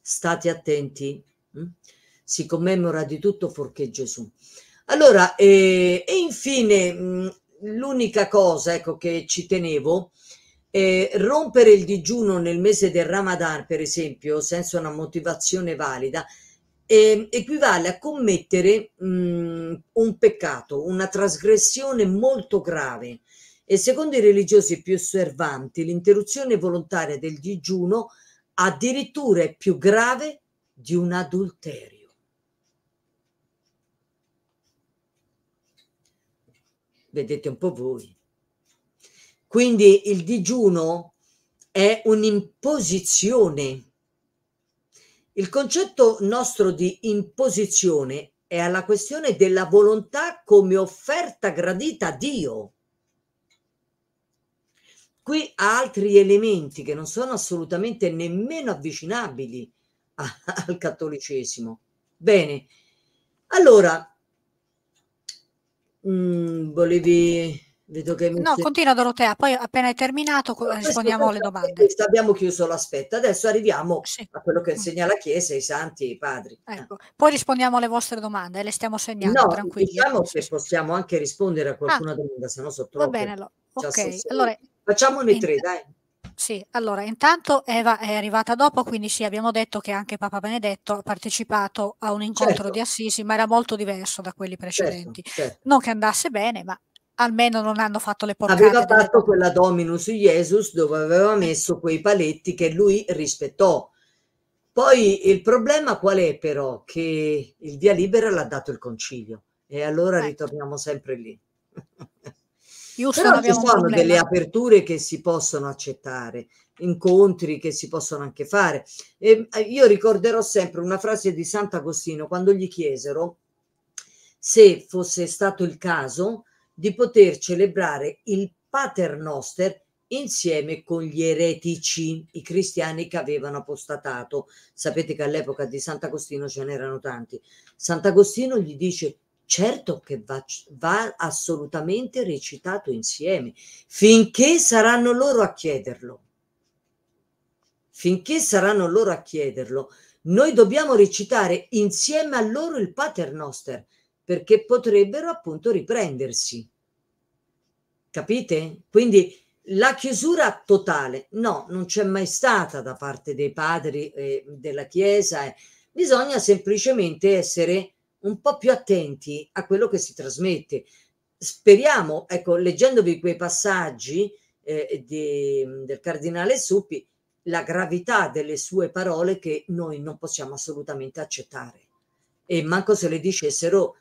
State attenti, hm? si commemora di tutto fuorché Gesù. Allora, eh, e infine, hm, l'unica cosa ecco, che ci tenevo, è eh, rompere il digiuno nel mese del Ramadan, per esempio, senza una motivazione valida, eh, equivale a commettere mh, mhmm, un peccato, una trasgressione molto grave e secondo i religiosi più osservanti l'interruzione volontaria del digiuno addirittura è più grave di un adulterio. Vedete un po' voi. Quindi il digiuno è un'imposizione il concetto nostro di imposizione è alla questione della volontà come offerta gradita a Dio. Qui ha altri elementi che non sono assolutamente nemmeno avvicinabili a, al cattolicesimo. Bene, allora, mh, mm, volevi Vedo che no, sei... continua
Dorotea, poi appena hai terminato no, rispondiamo alle domande.
Abbiamo chiuso l'aspetto, adesso arriviamo sì. a quello che mm. insegna la Chiesa, i santi e i padri.
Ah. Ecco. Poi rispondiamo alle vostre domande, eh, le stiamo segnando, no, tranquilli.
Diciamo che possiamo anche rispondere a qualcuna ah, domanda, se no so troppo. Va bene, allora. Okay. allora Facciamone tre, dai.
Sì, allora intanto Eva è arrivata dopo, quindi sì, abbiamo detto che anche Papa Benedetto ha partecipato a un incontro certo. di Assisi, ma era molto diverso da quelli certo, precedenti. Certo, certo. Non che andasse bene, ma almeno non hanno fatto le portate. Aveva fatto
delle... quella Dominus Jesus dove aveva messo quei paletti che lui rispettò. Poi il problema qual è però? Che il via libera l'ha dato il concilio e allora ecco. ritorniamo sempre lì.
Giusto, però ci sono delle
aperture che si possono accettare, incontri che si possono anche fare. E ehm, io ricorderò sempre una frase di Sant'Agostino quando gli chiesero se fosse stato il caso di poter celebrare il paternoster insieme con gli eretici, i cristiani che avevano apostatato. Sapete che all'epoca di Sant'Agostino ce n'erano tanti. Sant'Agostino gli dice certo che va, va assolutamente recitato insieme, finché saranno loro a chiederlo. Finché saranno loro a chiederlo, noi dobbiamo recitare insieme a loro il Paternoster. Noster perché potrebbero appunto riprendersi. Capite? Quindi la chiusura totale, no, non c'è mai stata da parte dei padri eh, della Chiesa. Eh. Bisogna semplicemente essere un po' più attenti a quello che si trasmette. Speriamo, ecco, leggendovi quei passaggi eh, di, del cardinale Suppi, la gravità delle sue parole che noi non possiamo assolutamente accettare. E manco se le dicessero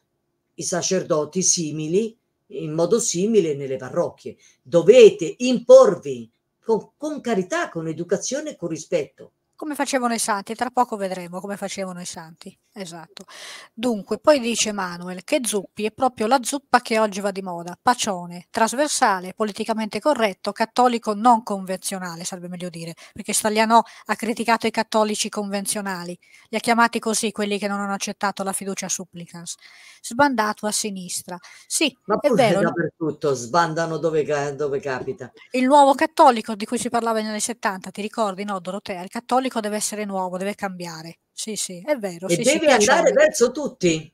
i sacerdoti simili, in modo simile nelle parrocchie. Dovete imporvi con, con carità, con educazione e con rispetto
come facevano i santi, tra poco vedremo come facevano i santi. Esatto. Dunque, poi dice Manuel che Zuppi è proprio la zuppa che oggi va di moda, pacione, trasversale, politicamente corretto, cattolico non convenzionale, sarebbe meglio dire, perché Staglianò ha criticato i cattolici convenzionali, li ha chiamati così quelli che non hanno accettato la fiducia supplicans. Sbandato a sinistra. Sì, Ma è vero.
Dappertutto, sbandano dove, dove capita.
Il nuovo cattolico di cui si parlava negli anni 70, ti ricordi, no, Dorotea, il cattolico pubblico deve essere nuovo, deve cambiare. Sì, sì, è vero. E sì, devi sì, andare
verso tutti.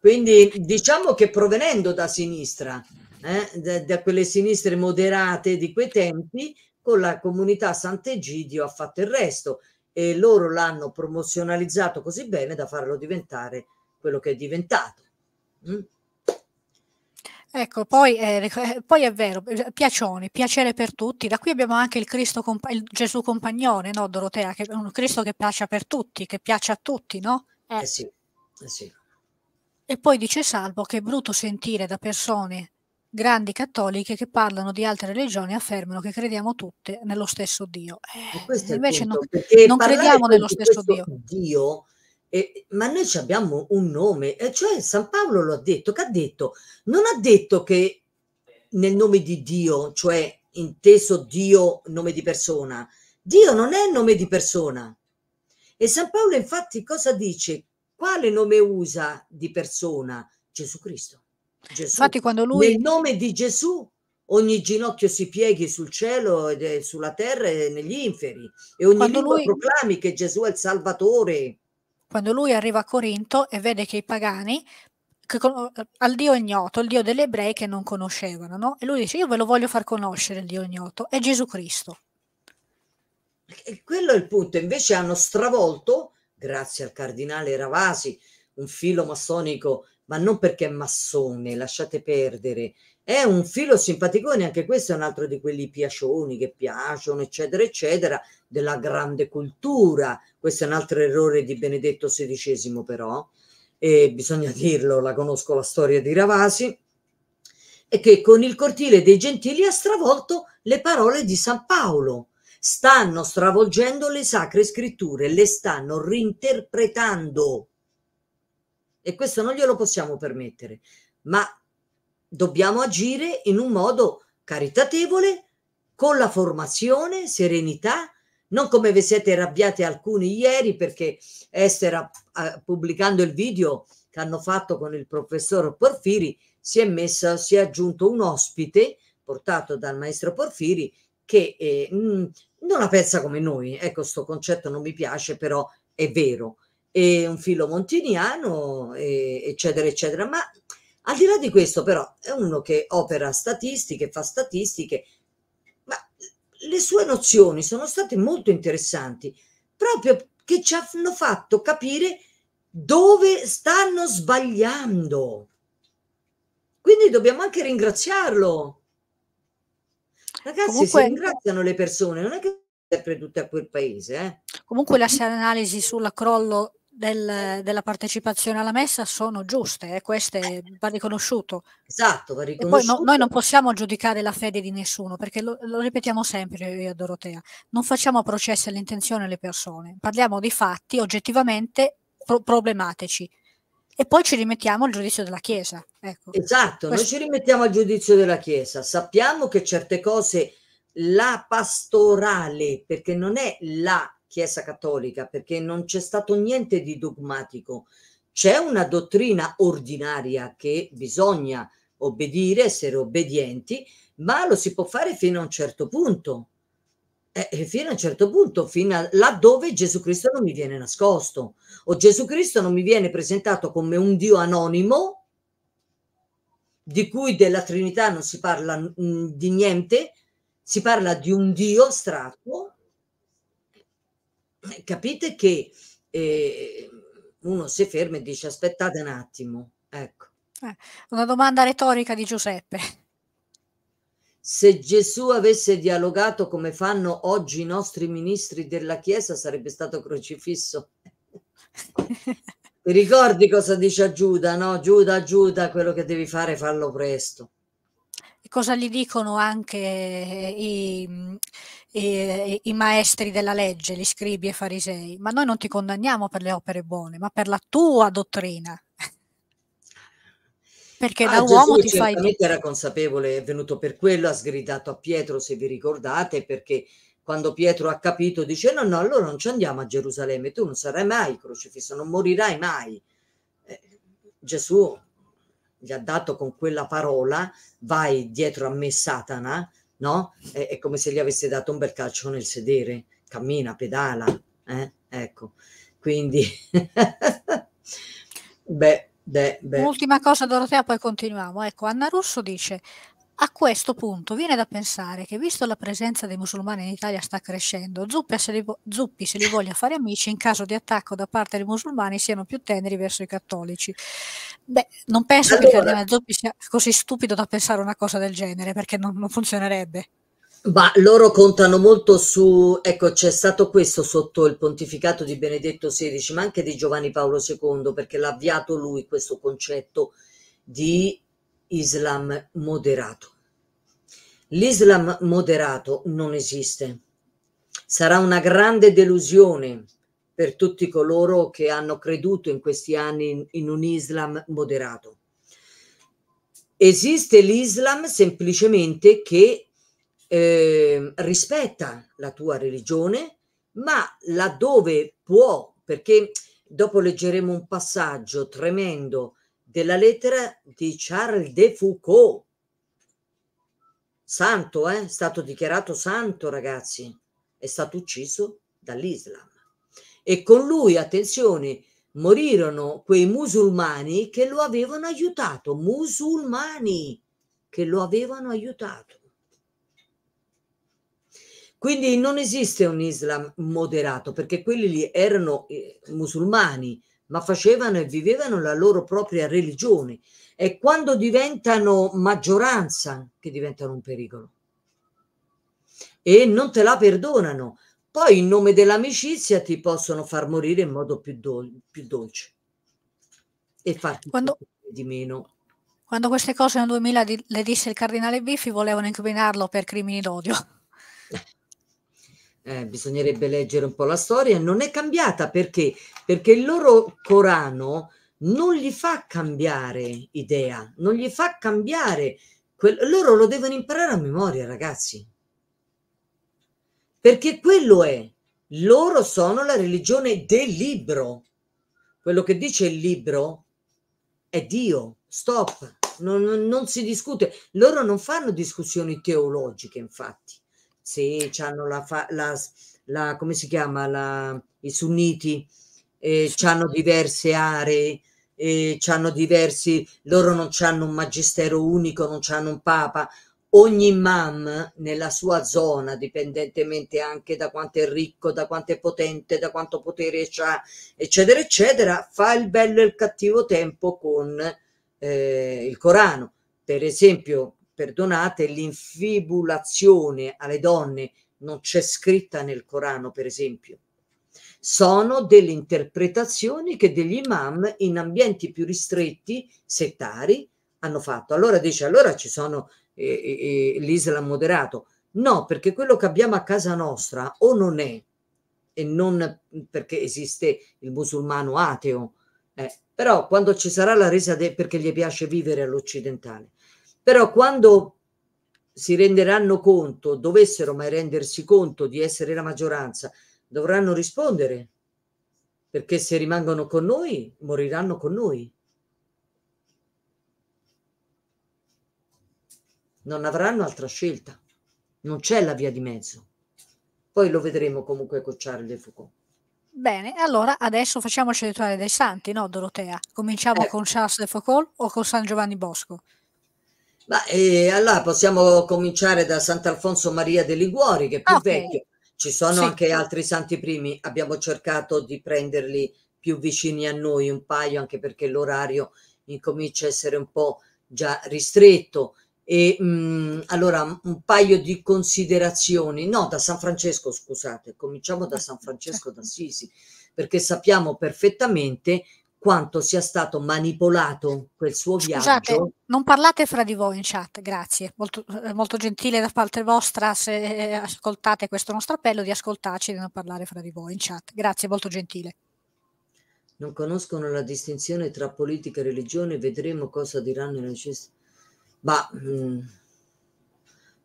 Quindi diciamo che provenendo da sinistra, eh, da, da, quelle sinistre moderate di quei tempi, con la comunità Sant'Egidio ha fatto il resto e loro l'hanno promozionalizzato così bene da farlo diventare quello che è diventato. Mm?
Ecco, poi, eh, eh, poi, è vero, eh, piacione, piacere per tutti. Da qui abbiamo anche il, compa- il Gesù compagnone, no, Dorotea, che è un Cristo che piaccia per tutti, che piaccia a tutti, no?
Eh. Eh sì, eh sì.
E poi dice Salvo che è brutto sentire da persone grandi cattoliche che parlano di altre religioni e affermano che crediamo tutte nello stesso Dio. invece punto, non, non crediamo nello stesso Dio.
Dio eh, ma noi abbiamo un nome, eh, cioè San Paolo lo ha detto, che ha detto, non ha detto che nel nome di Dio, cioè inteso Dio nome di persona, Dio non è nome di persona. E San Paolo infatti cosa dice? Quale nome usa di persona? Gesù Cristo.
Gesù. Infatti quando lui... Nel
nome di Gesù ogni ginocchio si pieghi sul cielo e sulla terra e negli inferi e ogni quando lui... proclami che Gesù è il Salvatore
quando lui arriva a Corinto e vede che i pagani, che al Dio ignoto, il Dio degli ebrei che non conoscevano, no? e lui dice io ve lo voglio far conoscere il Dio ignoto, è Gesù Cristo.
E quello è il punto, invece hanno stravolto, grazie al cardinale Ravasi, un filo massonico, ma non perché è massone, lasciate perdere, è un filo simpaticone, anche questo è un altro di quelli piacioni che piacciono, eccetera, eccetera, della grande cultura. Questo è un altro errore di Benedetto XVI, però, e bisogna dirlo, la conosco la storia di Ravasi, e che con il cortile dei gentili ha stravolto le parole di San Paolo. Stanno stravolgendo le sacre scritture, le stanno reinterpretando. E questo non glielo possiamo permettere. Ma dobbiamo agire in un modo caritatevole, con la formazione, serenità, non come vi siete arrabbiati alcuni ieri perché Esther, eh, pubblicando il video che hanno fatto con il professor Porfiri, si è messa, si è aggiunto un ospite portato dal maestro Porfiri che eh, mh, mm, non la pensa come noi. Ecco, questo concetto non mi piace, però è vero. È un filo montiniano, eccetera, eccetera. Ma al di là di questo, però, è uno che opera statistiche, fa statistiche, ma le sue nozioni sono state molto interessanti, proprio che ci hanno fatto capire dove stanno sbagliando. Quindi dobbiamo anche ringraziarlo.
Ragazzi, Comunque... si
ringraziano le persone, non è che sempre tutte a quel paese. Eh?
Comunque la sua analisi sulla crollo del, eh. della partecipazione alla messa sono giuste, eh, queste va riconosciuto. Esatto,
va riconosciuto. No,
noi non possiamo giudicare la fede di nessuno, perché lo, lo ripetiamo sempre io e Dorotea, non facciamo processi all'intenzione delle persone, parliamo di fatti oggettivamente pro- problematici e poi ci rimettiamo al giudizio della Chiesa. Ecco. Esatto, Questo... noi ci
rimettiamo al giudizio della Chiesa. Sappiamo che certe cose la pastorale, perché non è la Chiesa Cattolica perché non c'è stato niente di dogmatico. C'è una dottrina ordinaria che bisogna obbedire, essere obbedienti, ma lo si può fare fino a un certo punto. Eh, eh fino a un certo punto, fino a laddove Gesù Cristo non mi viene nascosto o Gesù Cristo non mi viene presentato come un Dio anonimo di cui della Trinità non si parla mh, mm, di niente, si parla di un Dio astratto eh, capite che eh, uno si ferma e dice aspettate un attimo. Ecco.
Eh, una domanda retorica di Giuseppe.
Se Gesù avesse dialogato come fanno oggi i nostri ministri della Chiesa sarebbe stato crocifisso. ricordi cosa dice a Giuda? No, Giuda, Giuda, quello che devi fare fallo presto.
E cosa gli dicono anche eh, i, eh, i maestri della legge, gli scribi e farisei, ma noi non ti condanniamo per le opere buone, ma per la tua dottrina. Perché ah, da Gesù uomo ti fai... Gesù era
consapevole, è venuto per quello, ha sgridato a Pietro, se vi ricordate, perché quando Pietro ha capito dice no, no, allora non ci andiamo a Gerusalemme, tu non sarai mai crocifisso, non morirai mai. Eh, Gesù gli ha dato con quella parola, vai dietro a me Satana, no? È, è, come se gli avesse dato un bel calcio nel sedere, cammina, pedala, eh? ecco, quindi, beh, beh, beh.
Un'ultima cosa Dorotea, poi continuiamo. Ecco, Anna Russo dice, a questo punto viene da pensare che visto la presenza dei musulmani in Italia sta crescendo, Zuppi se, li, Zuppi se li voglia fare amici in caso di attacco da parte dei musulmani siano più teneri verso i cattolici. Beh, non penso allora, che il cardinale Zuppi sia così stupido da pensare una cosa del genere, perché non, non funzionerebbe.
Ma loro contano molto su, ecco, c'è stato questo sotto il pontificato di Benedetto XVI, ma anche di Giovanni Paolo II, perché l'ha avviato lui questo concetto di Islam moderato. L'Islam moderato non esiste. Sarà una grande delusione per tutti coloro che hanno creduto in questi anni in un Islam moderato. Esiste l'Islam semplicemente che eh, rispetta la tua religione, ma laddove può, perché dopo leggeremo un passaggio tremendo della lettera di Charles de Foucault. Santo, eh? è stato dichiarato santo, ragazzi, è stato ucciso dall'Islam. E con lui, attenzione, morirono quei musulmani che lo avevano aiutato, musulmani che lo avevano aiutato. Quindi non esiste un Islam moderato perché quelli lì erano eh, musulmani ma facevano e vivevano la loro propria religione. E quando diventano maggioranza che diventano un pericolo. E non te la perdonano. Poi in nome dell'amicizia ti possono far morire in modo più, dol- più dolce e farti quando, di meno.
Quando queste cose nel 2000 di- le disse il cardinale Biffi volevano incriminarlo per crimini d'odio.
eh, bisognerebbe leggere un po' la storia, non è cambiata perché? Perché il loro Corano non gli fa cambiare idea, non gli fa cambiare, que- loro lo devono imparare a memoria ragazzi, perché quello è, loro sono la religione del libro, quello che dice il libro è Dio, stop, non, non si discute, loro non fanno discussioni teologiche infatti sì, hanno la, fa- la, la, come si chiama, la, i sunniti, eh, hanno diverse aree, eh, hanno diversi, loro non hanno un magistero unico, non hanno un papa. Ogni imam nella sua zona, dipendentemente anche da quanto è ricco, da quanto è potente, da quanto potere ha, eccetera, eccetera, fa il bello e il cattivo tempo con eh, il Corano. Per esempio, perdonate, l'infibulazione alle donne non c'è scritta nel Corano, per esempio. Sono delle interpretazioni che degli imam in ambienti più ristretti, settari, hanno fatto. Allora dice, allora ci sono eh, eh, eh, l'Islam moderato. No, perché quello che abbiamo a casa nostra o non è, e non perché esiste il musulmano ateo, eh, però quando ci sarà la resa, de- perché gli piace vivere all'occidentale, però quando si renderanno conto, dovessero mai rendersi conto di essere la maggioranza, dovranno rispondere, perché se rimangono con noi, moriranno con noi. Non avranno altra scelta, non c'è la via di mezzo. Poi lo vedremo comunque con Charles de Foucault.
Bene, allora adesso facciamoci le dei santi, no Dorotea? Cominciamo eh. con Charles de Foucault o con San Giovanni Bosco?
Ma eh, allora possiamo cominciare da Sant'Alfonso Maria dei Liguori, che è più okay. vecchio. Ci sono sì. anche altri santi primi, abbiamo cercato di prenderli più vicini a noi, un paio, anche perché l'orario incomincia a essere un po' già ristretto. E mh, mm, allora un paio di considerazioni, no, da San Francesco, scusate, cominciamo da San Francesco d'Assisi, perché sappiamo perfettamente quanto sia stato manipolato quel suo viaggio. Scusate,
non parlate fra di voi in chat, grazie. Molto, eh, molto gentile da parte vostra se eh, ascoltate questo nostro appello di ascoltarci e di non parlare fra di voi in chat. Grazie, molto gentile.
Non conoscono la distinzione tra politica e religione, vedremo cosa diranno le necessità. Ma mm.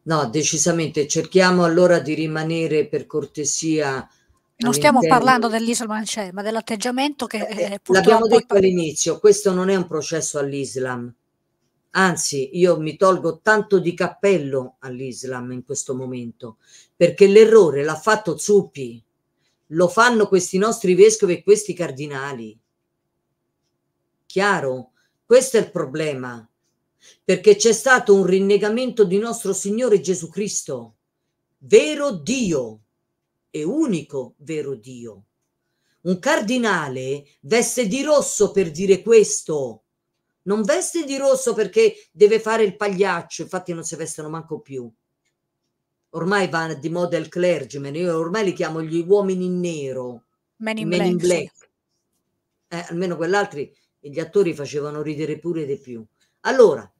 no, decisamente cerchiamo allora di rimanere per cortesia non stiamo parlando
dell'Islam in ma dell'atteggiamento che... Eh, eh purtroppo... L'abbiamo detto
all'inizio, questo non è un processo all'Islam. Anzi, io mi tolgo tanto di cappello all'Islam in questo momento, perché l'errore l'ha fatto Zuppi, lo fanno questi nostri vescovi e questi cardinali. Chiaro? Questo è il problema, perché c'è stato un rinnegamento di nostro Signore Gesù Cristo, vero Dio e unico vero Dio. Un cardinale veste di rosso per dire questo. Non veste di rosso perché deve fare il pagliaccio, infatti non si vestono manco più. Ormai va di moda il clergyman, io ormai li chiamo gli uomini in nero.
Men in, Men in black. black.
Eh, almeno quell'altri, gli attori facevano ridere pure di più. Allora,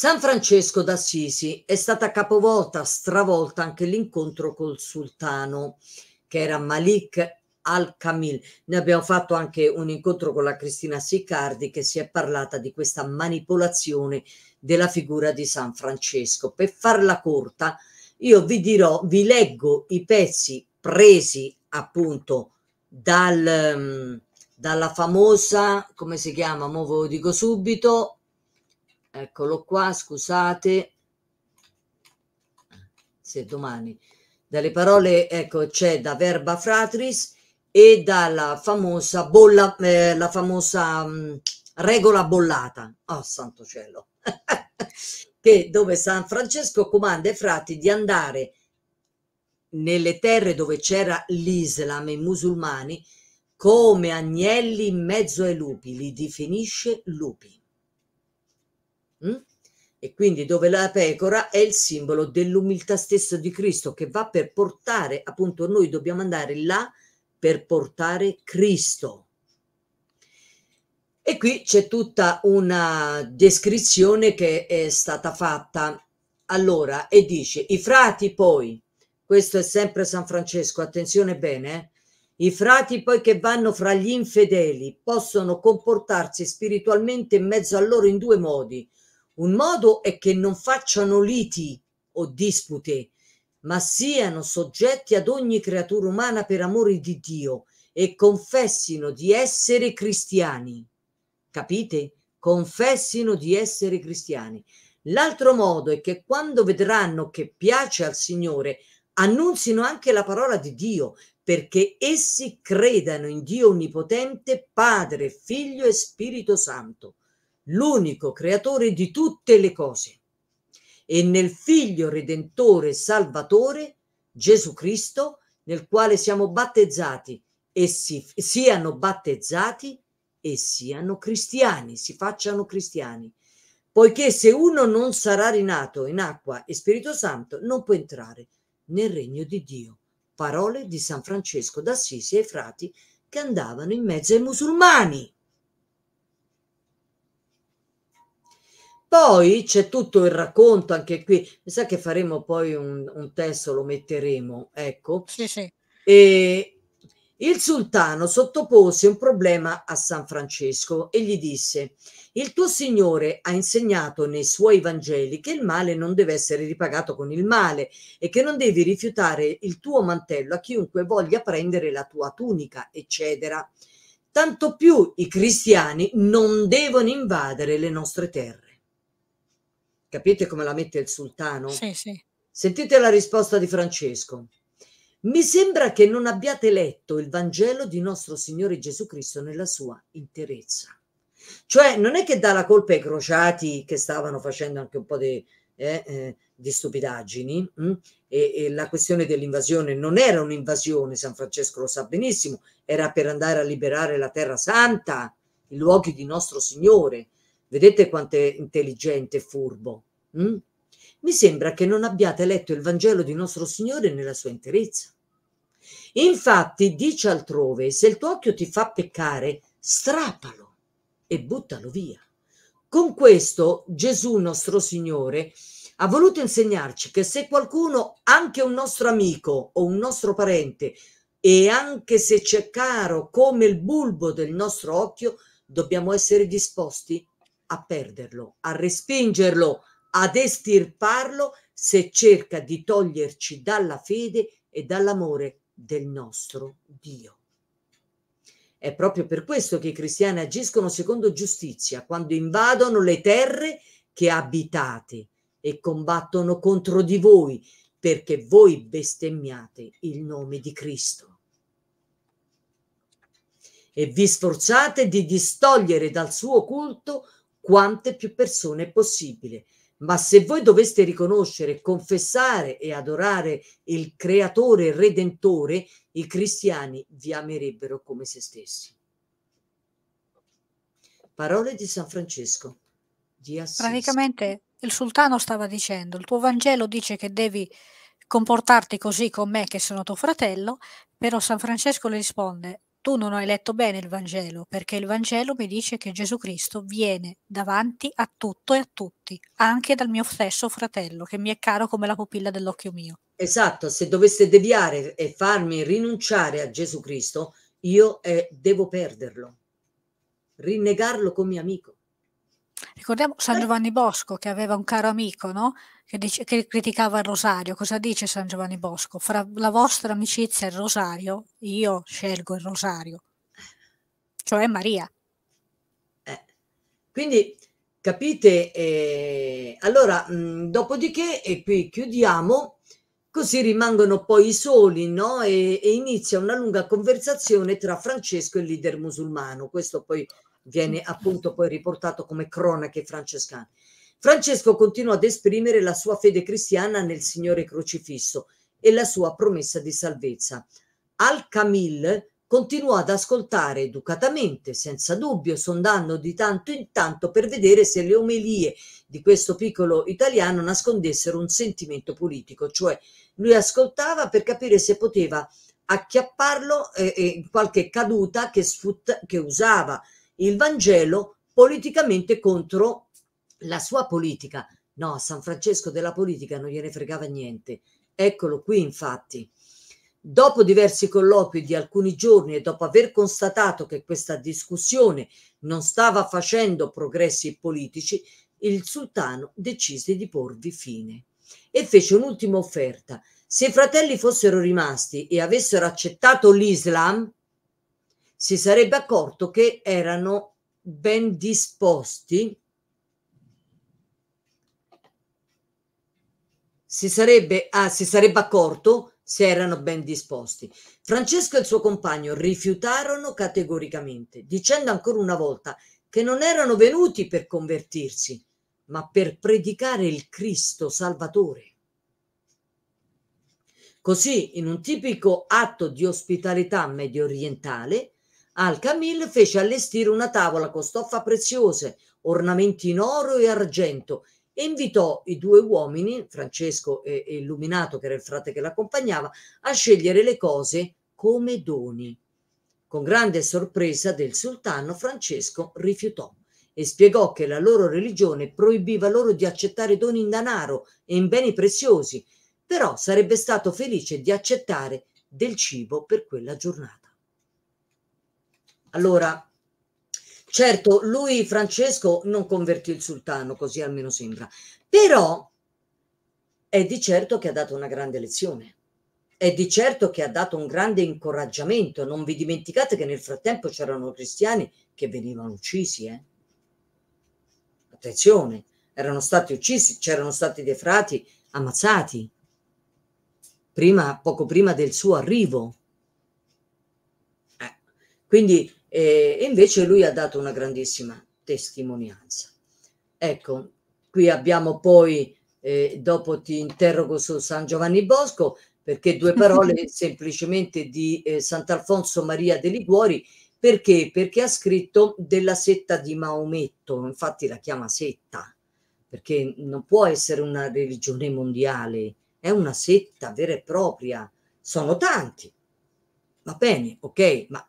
San Francesco d'Assisi è stata capovolta, stravolta anche l'incontro col sultano, che era Malik al-Kamil. Ne abbiamo fatto anche un incontro con la Cristina Siccardi che si è parlata di questa manipolazione della figura di San Francesco. Per farla corta, io vi dirò, vi leggo i pezzi presi appunto dal, ehm, dalla famosa, come si chiama, mo ve lo dico subito, eccolo qua, scusate, se domani, dalle parole, ecco, c'è da verba fratris e dalla famosa bolla, eh, la famosa mh, mm, regola bollata, oh santo cielo, che dove San Francesco comanda ai frati di andare nelle terre dove c'era l'Islam i musulmani come agnelli in mezzo ai lupi, li definisce lupi. Mh? Mm? E quindi dove la pecora è il simbolo dell'umiltà stessa di Cristo che va per portare, appunto noi dobbiamo andare là per portare Cristo. E qui c'è tutta una descrizione che è stata fatta. Allora, e dice, i frati poi, questo è sempre San Francesco, attenzione bene, eh? i frati poi che vanno fra gli infedeli possono comportarsi spiritualmente in mezzo a loro in due modi, un modo è che non facciano liti o dispute, ma siano soggetti ad ogni creatura umana per amore di Dio e confessino di essere cristiani. Capite? Confessino di essere cristiani. L'altro modo è che quando vedranno che piace al Signore, annunzino anche la parola di Dio, perché essi credano in Dio Onnipotente, Padre, Figlio e Spirito Santo l'unico creatore di tutte le cose, e nel Figlio Redentore e Salvatore, Gesù Cristo, nel quale siamo battezzati e si, siano battezzati e siano cristiani, si facciano cristiani. Poiché se uno non sarà rinato in acqua e Spirito Santo, non può entrare nel regno di Dio. Parole di San Francesco d'Assisi ai frati che andavano in mezzo ai musulmani. Poi c'è tutto il racconto anche qui, mi sa che faremo poi un, un testo, lo metteremo, ecco. Sì, sì. E il sultano sottopose un problema a San Francesco e gli disse, il tuo Signore ha insegnato nei suoi Vangeli che il male non deve essere ripagato con il male e che non devi rifiutare il tuo mantello a chiunque voglia prendere la tua tunica, eccetera. Tanto più i cristiani non devono invadere le nostre terre. Capite come la mette il sultano? Sì, sì. Sentite la risposta di Francesco. Mi sembra che non abbiate letto il Vangelo di nostro Signore Gesù Cristo nella sua interezza. Cioè, non è che dà la colpa ai crociati che stavano facendo anche un po' di, eh, eh, di stupidaggini mh? Mm? E, e la questione dell'invasione non era un'invasione, San Francesco lo sa benissimo, era per andare a liberare la terra santa, i luoghi di nostro Signore Vedete quanto è intelligente e furbo? Mm? Mi sembra che non abbiate letto il Vangelo di nostro Signore nella sua interezza. Infatti dice altrove, se il tuo occhio ti fa peccare, strappalo e buttalo via. Con questo Gesù nostro Signore ha voluto insegnarci che se qualcuno, anche un nostro amico o un nostro parente, e anche se c'è caro come il bulbo del nostro occhio, dobbiamo essere disposti a perderlo, a respingerlo, ad estirparlo se cerca di toglierci dalla fede e dall'amore del nostro Dio. È proprio per questo che i cristiani agiscono secondo giustizia quando invadono le terre che abitate e combattono contro di voi perché voi bestemmiate il nome di Cristo e vi sforzate di distogliere dal suo culto quante più persone possibile. Ma se voi doveste riconoscere, confessare e adorare il creatore redentore, i cristiani vi amerebbero come se stessi. Parole di San Francesco di Assisi.
Praticamente il sultano stava dicendo, il tuo Vangelo dice che devi comportarti così con me che sono tuo fratello, però San Francesco le risponde, tu non hai letto bene il Vangelo, perché il Vangelo mi dice che Gesù Cristo viene davanti a tutto e a tutti, anche dal mio stesso fratello, che mi è caro come la pupilla dell'occhio mio. Esatto,
se dovesse deviare e farmi rinunciare a Gesù Cristo, io eh, devo perderlo, rinnegarlo come amico.
Ricordiamo San eh. Giovanni Bosco che aveva un caro amico, no? che, dice, che criticava il rosario, cosa dice San Giovanni Bosco? Fra la vostra amicizia e il rosario, io scelgo il rosario, cioè Maria.
Eh, quindi capite? Eh, allora, mh, mm, dopodiché, e qui chiudiamo, così rimangono poi i soli, no? E, e, inizia una lunga conversazione tra Francesco e il leader musulmano. Questo poi viene appunto poi riportato come cronache francescane. Francesco continuò ad esprimere la sua fede cristiana nel Signore crocifisso e la sua promessa di salvezza. al Camille continuò ad ascoltare educatamente, senza dubbio, sondando di tanto in tanto per vedere se le omelie di questo piccolo italiano nascondessero un sentimento politico, cioè lui ascoltava per capire se poteva acchiapparlo eh, eh, in qualche caduta che, sfutta- che usava il Vangelo politicamente contro la sua politica. No, a San Francesco della politica non gliene fregava niente. Eccolo qui, infatti. Dopo diversi colloqui di alcuni giorni e dopo aver constatato che questa discussione non stava facendo progressi politici, il sultano decise di porvi fine e fece un'ultima offerta. Se i fratelli fossero rimasti e avessero accettato l'Islam, si sarebbe accorto che erano ben disposti si sarebbe, ah, si sarebbe accorto se erano ben disposti. Francesco e il suo compagno rifiutarono categoricamente, dicendo ancora una volta che non erano venuti per convertirsi, ma per predicare il Cristo Salvatore. Così, in un tipico atto di ospitalità medio orientale, al Camille fece allestire una tavola con stoffa preziose, ornamenti in oro e argento e invitò i due uomini, Francesco e, e Illuminato, che era il frate che l'accompagnava, a scegliere le cose come doni. Con grande sorpresa del sultano, Francesco rifiutò e spiegò che la loro religione proibiva loro di accettare doni in danaro e in beni preziosi, però sarebbe stato felice di accettare del cibo per quella giornata. Allora, Certo, lui Francesco non convertì il sultano, così almeno sembra, però è di certo che ha dato una grande lezione, è di certo che ha dato un grande incoraggiamento. Non vi dimenticate che nel frattempo c'erano cristiani che venivano uccisi. Eh? Attenzione, erano stati uccisi, c'erano stati dei frati ammazzati prima, poco prima del suo arrivo. Eh, quindi e invece lui ha dato una grandissima testimonianza. Ecco, qui abbiamo poi, eh, dopo ti interrogo su San Giovanni Bosco, perché due parole semplicemente di eh, Sant'Alfonso Maria de Liguori, perché? Perché ha scritto della setta di Maometto, infatti la chiama setta, perché non può essere una religione mondiale, è una setta vera e propria, sono tanti. Va bene, ok, ma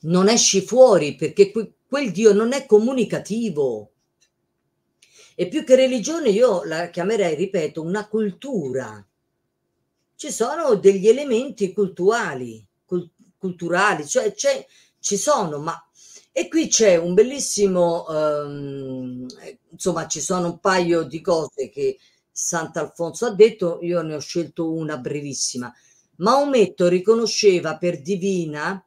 non esci fuori perché quel Dio non è comunicativo. E più che religione io la chiamerei, ripeto, una cultura. Ci sono degli elementi culturali, cult- culturali cioè ci sono, ma... E qui c'è un bellissimo, ehm, insomma, ci sono un paio di cose che Sant'Alfonso ha detto, io ne ho scelto una brevissima. Maometto riconosceva per divina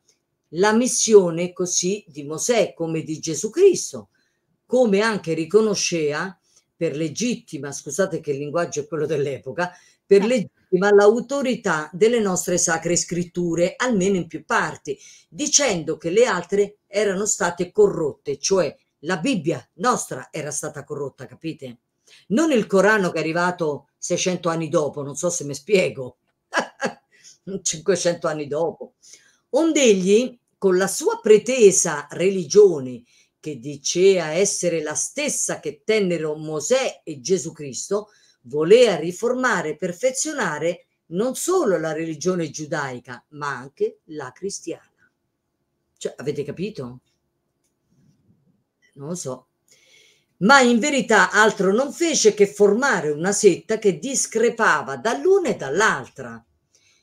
la missione così di Mosè come di Gesù Cristo, come anche riconosceva per legittima, scusate che il linguaggio è quello dell'epoca, per legittima l'autorità delle nostre sacre scritture, almeno in più parti, dicendo che le altre erano state corrotte, cioè la Bibbia nostra era stata corrotta, capite? Non il Corano che è arrivato 600 anni dopo, non so se mi spiego, 500 anni dopo. Ond'egli con la sua pretesa religione che diceva essere la stessa che tennero Mosè e Gesù Cristo, voleva riformare e perfezionare non solo la religione giudaica, ma anche la cristiana. Cioè, avete capito? Non lo so. Ma in verità altro non fece che formare una setta che discrepava dall'una e dall'altra.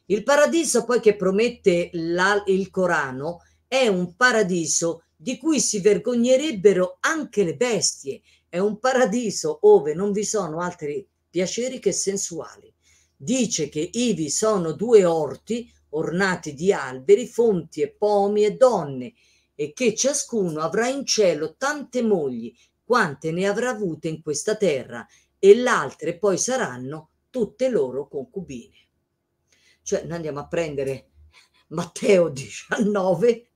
Il paradiso poi che promette la, il Corano è un paradiso di cui si vergognerebbero anche le bestie, è un paradiso ove non vi sono altri piaceri che sensuali. Dice che ivi sono due orti ornati di alberi, fonti e pomi e donne, e che ciascuno avrà in cielo tante mogli, quante ne avrà avute in questa terra, e l'altre poi saranno tutte loro concubine. Cioè, andiamo a prendere Matteo 19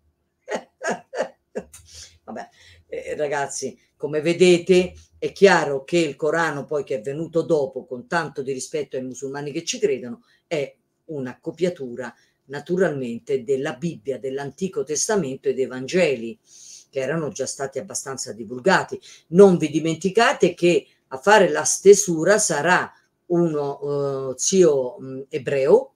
Vabbè, eh, ragazzi, come vedete è chiaro che il Corano, poi che è venuto dopo, con tanto di rispetto ai musulmani che ci credono, è una copiatura naturalmente della Bibbia, dell'Antico Testamento e dei Vangeli, che erano già stati abbastanza divulgati. Non vi dimenticate che a fare la stesura sarà uno eh, zio mh, ebreo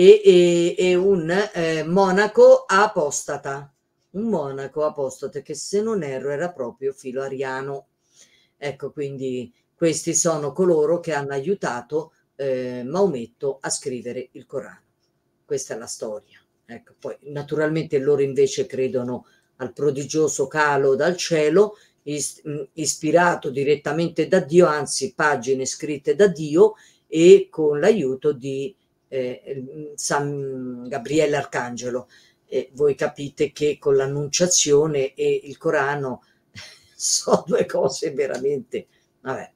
e, e, e un eh, monaco apostata, un monaco apostata che se non erro era proprio filo ariano. Ecco, quindi questi sono coloro che hanno aiutato eh, Maometto a scrivere il Corano. Questa è la storia. Ecco, poi naturalmente loro invece credono al prodigioso calo dal cielo mm, ispirato direttamente da Dio, anzi pagine scritte da Dio e con l'aiuto di eh, mm, San Gabriele Arcangelo. E voi capite che con l'Annunciazione e il Corano sono due cose veramente... Vabbè,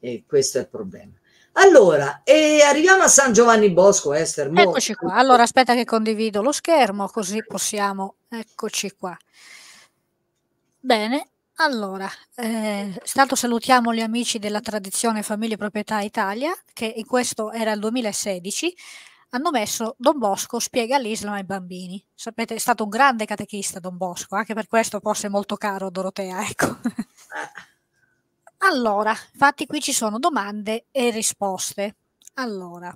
e questo è il problema.
Allora, e arriviamo a San Giovanni Bosco, Esther. Eh, Mo. Eccoci qua. Allora, aspetta che condivido lo schermo, così possiamo... Eccoci qua. Bene, allora, eh, intanto salutiamo gli amici della tradizione Famiglie Proprietà Italia, che in questo era il 2016, hanno messo Don Bosco spiega l'Islam ai bambini. Sapete, è stato un grande catechista Don Bosco, anche per questo forse è molto caro Dorotea, ecco. allora, infatti qui ci sono domande e risposte. Allora,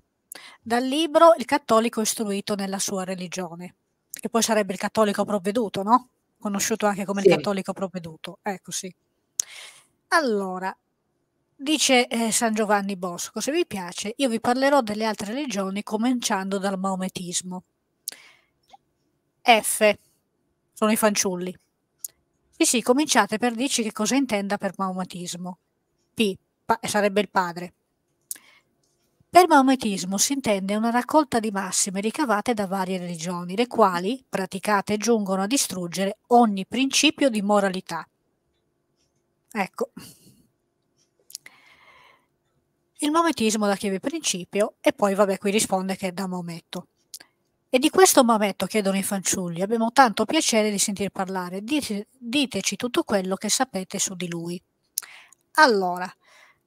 dal libro Il cattolico istruito nella sua religione, che poi sarebbe il cattolico provveduto, no? conosciuto anche come sì. il cattolico provveduto. Ecco sì. Allora, dice eh, San Giovanni Bosco, se vi piace io vi parlerò delle altre religioni cominciando dal maometismo. F, sono i fanciulli. Sì, sì, cominciate per dirci che cosa intenda per maometismo. P, sarebbe il padre. Per maometismo si intende una raccolta di massime ricavate da varie religioni, le quali, praticate, giungono a distruggere ogni principio di moralità. Ecco. Il maometismo da è principio e poi vabbè qui risponde che è da Maometto. E di questo Maometto chiedono i fanciulli, abbiamo tanto piacere di sentir parlare, Dite, diteci tutto quello che sapete su di lui. Allora,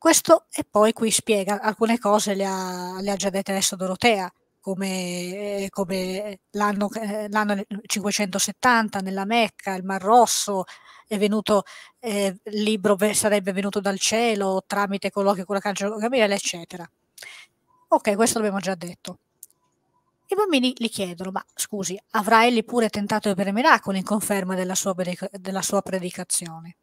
questo e poi qui spiega alcune cose, le ha, le ha già dette adesso Dorotea, come, eh, come l'anno, eh, l'anno, 570 nella Mecca, il Mar Rosso, è venuto, eh, il libro sarebbe venuto dal cielo tramite colloqui con la l'Arcangelo Gabriele, eccetera. Ok, questo l'abbiamo già detto. I bambini gli chiedono, ma scusi, avrà egli pure tentato di opere miracoli in conferma della sua, della sua predicazione?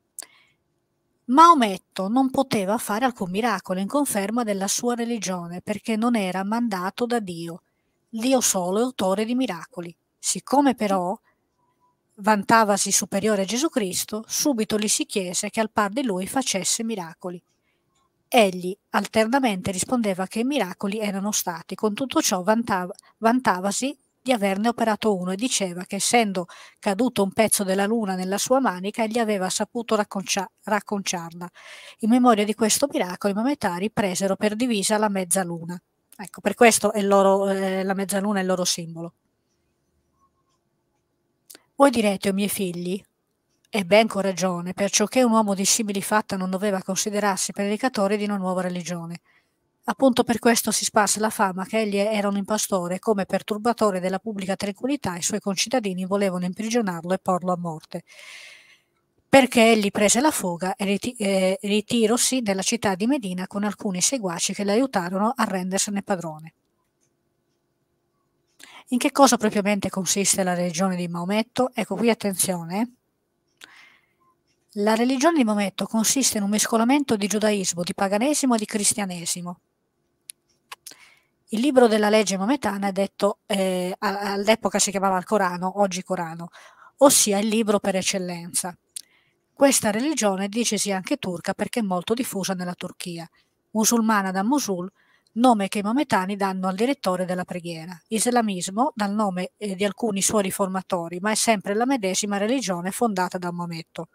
Maometto non poteva fare alcun miracolo in conferma della sua religione perché non era mandato da Dio. Dio solo è autore di miracoli. Siccome però vantavasi superiore a Gesù Cristo, subito gli si chiese che al par di lui facesse miracoli. Egli alternamente rispondeva che i miracoli erano stati, con tutto ciò vantava, vantavasi di averne operato uno e diceva che essendo caduto un pezzo della luna nella sua manica egli aveva saputo racconcia- racconciarla. In memoria di questo miracolo i mametari presero per divisa la mezzaluna. Ecco, per questo loro, eh, la mezzaluna è il loro simbolo. Voi direte, o miei figli, e ben con ragione, perciò che un uomo di simili fatta non doveva considerarsi predicatore di una nuova religione. Appunto per questo si sparse la fama che egli era un impastore come perturbatore della pubblica tranquillità i suoi concittadini volevano imprigionarlo e porlo a morte. Perché egli prese la fuga e riti- eh, ritirosi nella città di Medina con alcuni seguaci che l'aiutarono a rendersene padrone. In che cosa propriamente consiste la religione di Maometto? Ecco qui attenzione. Eh. La religione di Maometto consiste in un mescolamento di giudaismo, di paganesimo e di cristianesimo il libro della legge maometana è detto, eh, all'epoca si chiamava il Corano, oggi Corano, ossia il libro per eccellenza. Questa religione dice sia anche turca perché è molto diffusa nella Turchia, musulmana da Mosul, nome che i maometani danno al direttore della preghiera, islamismo dal nome eh, di alcuni suoi riformatori, ma è sempre la medesima religione fondata da Maometto.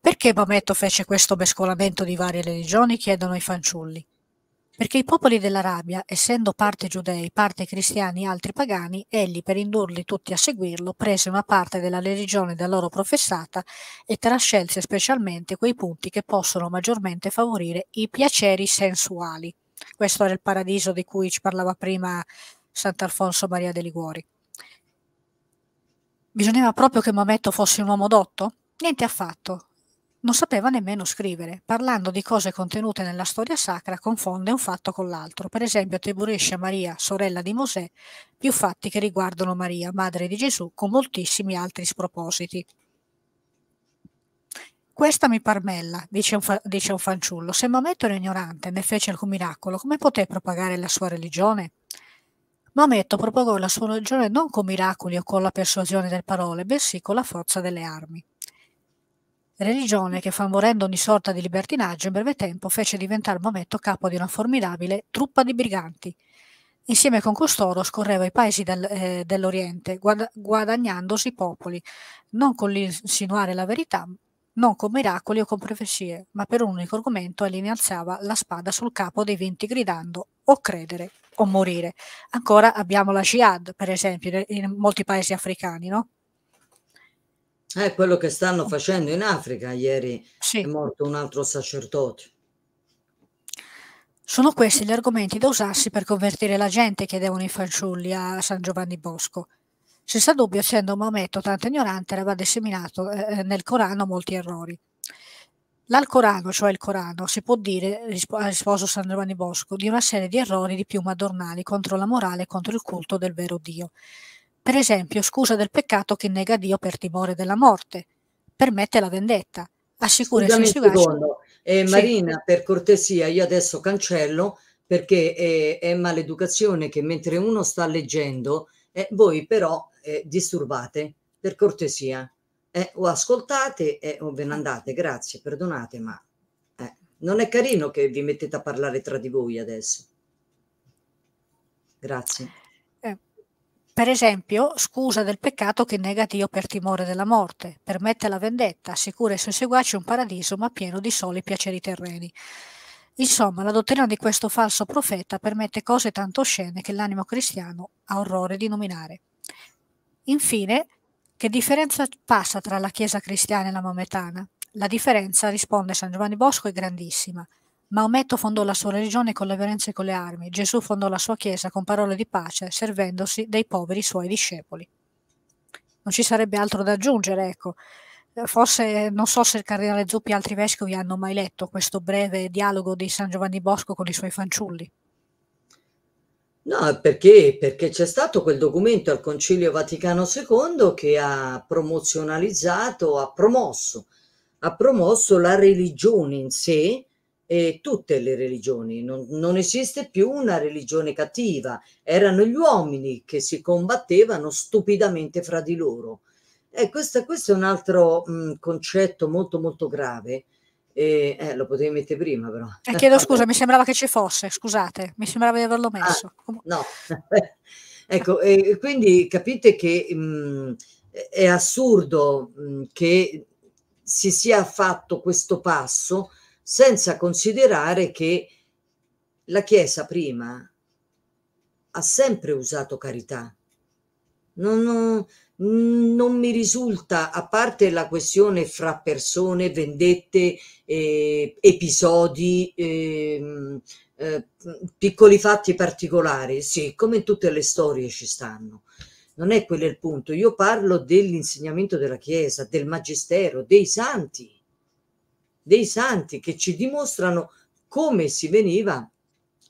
Perché Maometto fece questo mescolamento di varie religioni? chiedono i fanciulli. Perché i popoli dell'Arabia, essendo parte giudei, parte cristiani e altri pagani, egli, per indurli tutti a seguirlo, prese una parte della religione da loro professata e trascelse specialmente quei punti che possono maggiormente favorire i piaceri sensuali. Questo era il paradiso di cui ci parlava prima Sant'Alfonso Maria de Liguori. Bisognava proprio che Maometto fosse un uomo dotto? Niente affatto. Non sapeva nemmeno scrivere. Parlando di cose contenute nella storia sacra, confonde un fatto con l'altro. Per esempio, attribuisce a Maria, sorella di Mosè, più fatti che riguardano Maria, madre di Gesù, con moltissimi altri spropositi. Questa mi parmella, dice un, fa- dice un fanciullo. Se Maometto era ignorante, e ne fece alcun miracolo, come poté propagare la sua religione? Maometto propagò la sua religione non con miracoli o con la persuasione delle parole, bensì con la forza delle armi religione che favorendo ogni sorta di libertinaggio in breve tempo fece diventare Maometto capo di una formidabile truppa di briganti. Insieme con costoro scorreva i paesi del, eh, dell'Oriente, guad- guadagnandosi popoli, non con l'insinuare la verità, non con miracoli o con profezie, ma per un unico argomento e l'inalzava la spada sul capo dei venti gridando o credere o morire. Ancora abbiamo la jihad, per esempio, in molti paesi africani, no?
È quello che stanno facendo in Africa. Ieri sì. è morto un altro sacerdote.
Sono questi gli argomenti da usarsi per convertire la gente, chiedevano i fanciulli a San Giovanni Bosco. Senza dubbio, essendo Maometto tanto ignorante, aveva disseminato eh, eh, nel Corano molti errori. L'Alcorano, cioè il Corano, si può dire, ha risposto San Giovanni Bosco, di una serie di errori di più adornali contro la morale e contro il culto del vero Dio. Per esempio, scusa del peccato che nega Dio per timore della morte, permette la vendetta, assicura Scusami il suo
eh, Marina, sì. per cortesia, io adesso cancello perché è, eh, è, maleducazione che mentre uno sta leggendo, eh, voi però eh, disturbate, per cortesia. Eh, o ascoltate eh, o ve ne andate, grazie, perdonate, ma eh, non è carino che vi mettete a parlare tra di voi adesso. Grazie.
Per esempio, scusa del peccato che nega Dio per timore della morte, permette la vendetta, assicura ai suoi seguaci un paradiso ma pieno di soli piaceri terreni. Insomma, la dottrina di questo falso profeta permette cose tanto oscene che l'animo cristiano ha orrore di nominare. Infine, che differenza passa tra la Chiesa cristiana e la maometana? La differenza, risponde San Giovanni Bosco, è grandissima. Maometto fondò la sua religione con la violenza e con le armi, Gesù fondò la sua chiesa con parole di pace, servendosi dei poveri suoi discepoli. Non ci sarebbe altro da aggiungere, ecco. Forse non so se il cardinale Zuppi e altri vescovi hanno mai letto questo breve dialogo di San Giovanni Bosco con i suoi fanciulli.
No, perché? Perché c'è stato quel documento al Concilio Vaticano II che ha promozionalizzato, ha promosso, ha promosso la religione in sé e tutte le religioni, non, non esiste più una religione cattiva, erano gli uomini che si combattevano stupidamente fra di loro. Eh, questo, questo, è un altro mh, mm, concetto molto molto grave. Eh, eh, lo potevi mettere prima però. chiedo scusa,
mi sembrava che ci fosse, scusate, mi sembrava di averlo ah, messo. Ah,
no, ecco, quindi capite che mh, mm, è assurdo mh, mm, che si sia fatto questo passo senza considerare che la Chiesa prima ha sempre usato carità. Non, non, non mi risulta, a parte la questione fra persone, vendette, eh, episodi, eh, eh, piccoli fatti particolari, sì, come in tutte le storie ci stanno. Non è quello il punto. Io parlo dell'insegnamento della Chiesa, del Magistero, dei santi dei santi che ci dimostrano come si veniva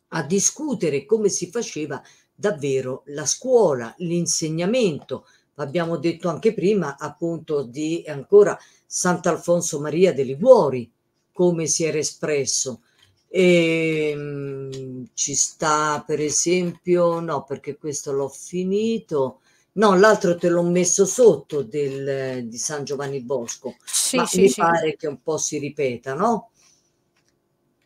a discutere, come si faceva davvero la scuola, l'insegnamento. Abbiamo detto anche prima appunto di ancora Sant'Alfonso Maria de Liguori, come si era espresso. E, ehm, mh, ci sta per esempio, no perché questo l'ho finito, No, l'altro te l'ho messo sotto del, di San Giovanni Bosco, sì, ma sì, mi sì. pare che un po' si ripeta, no?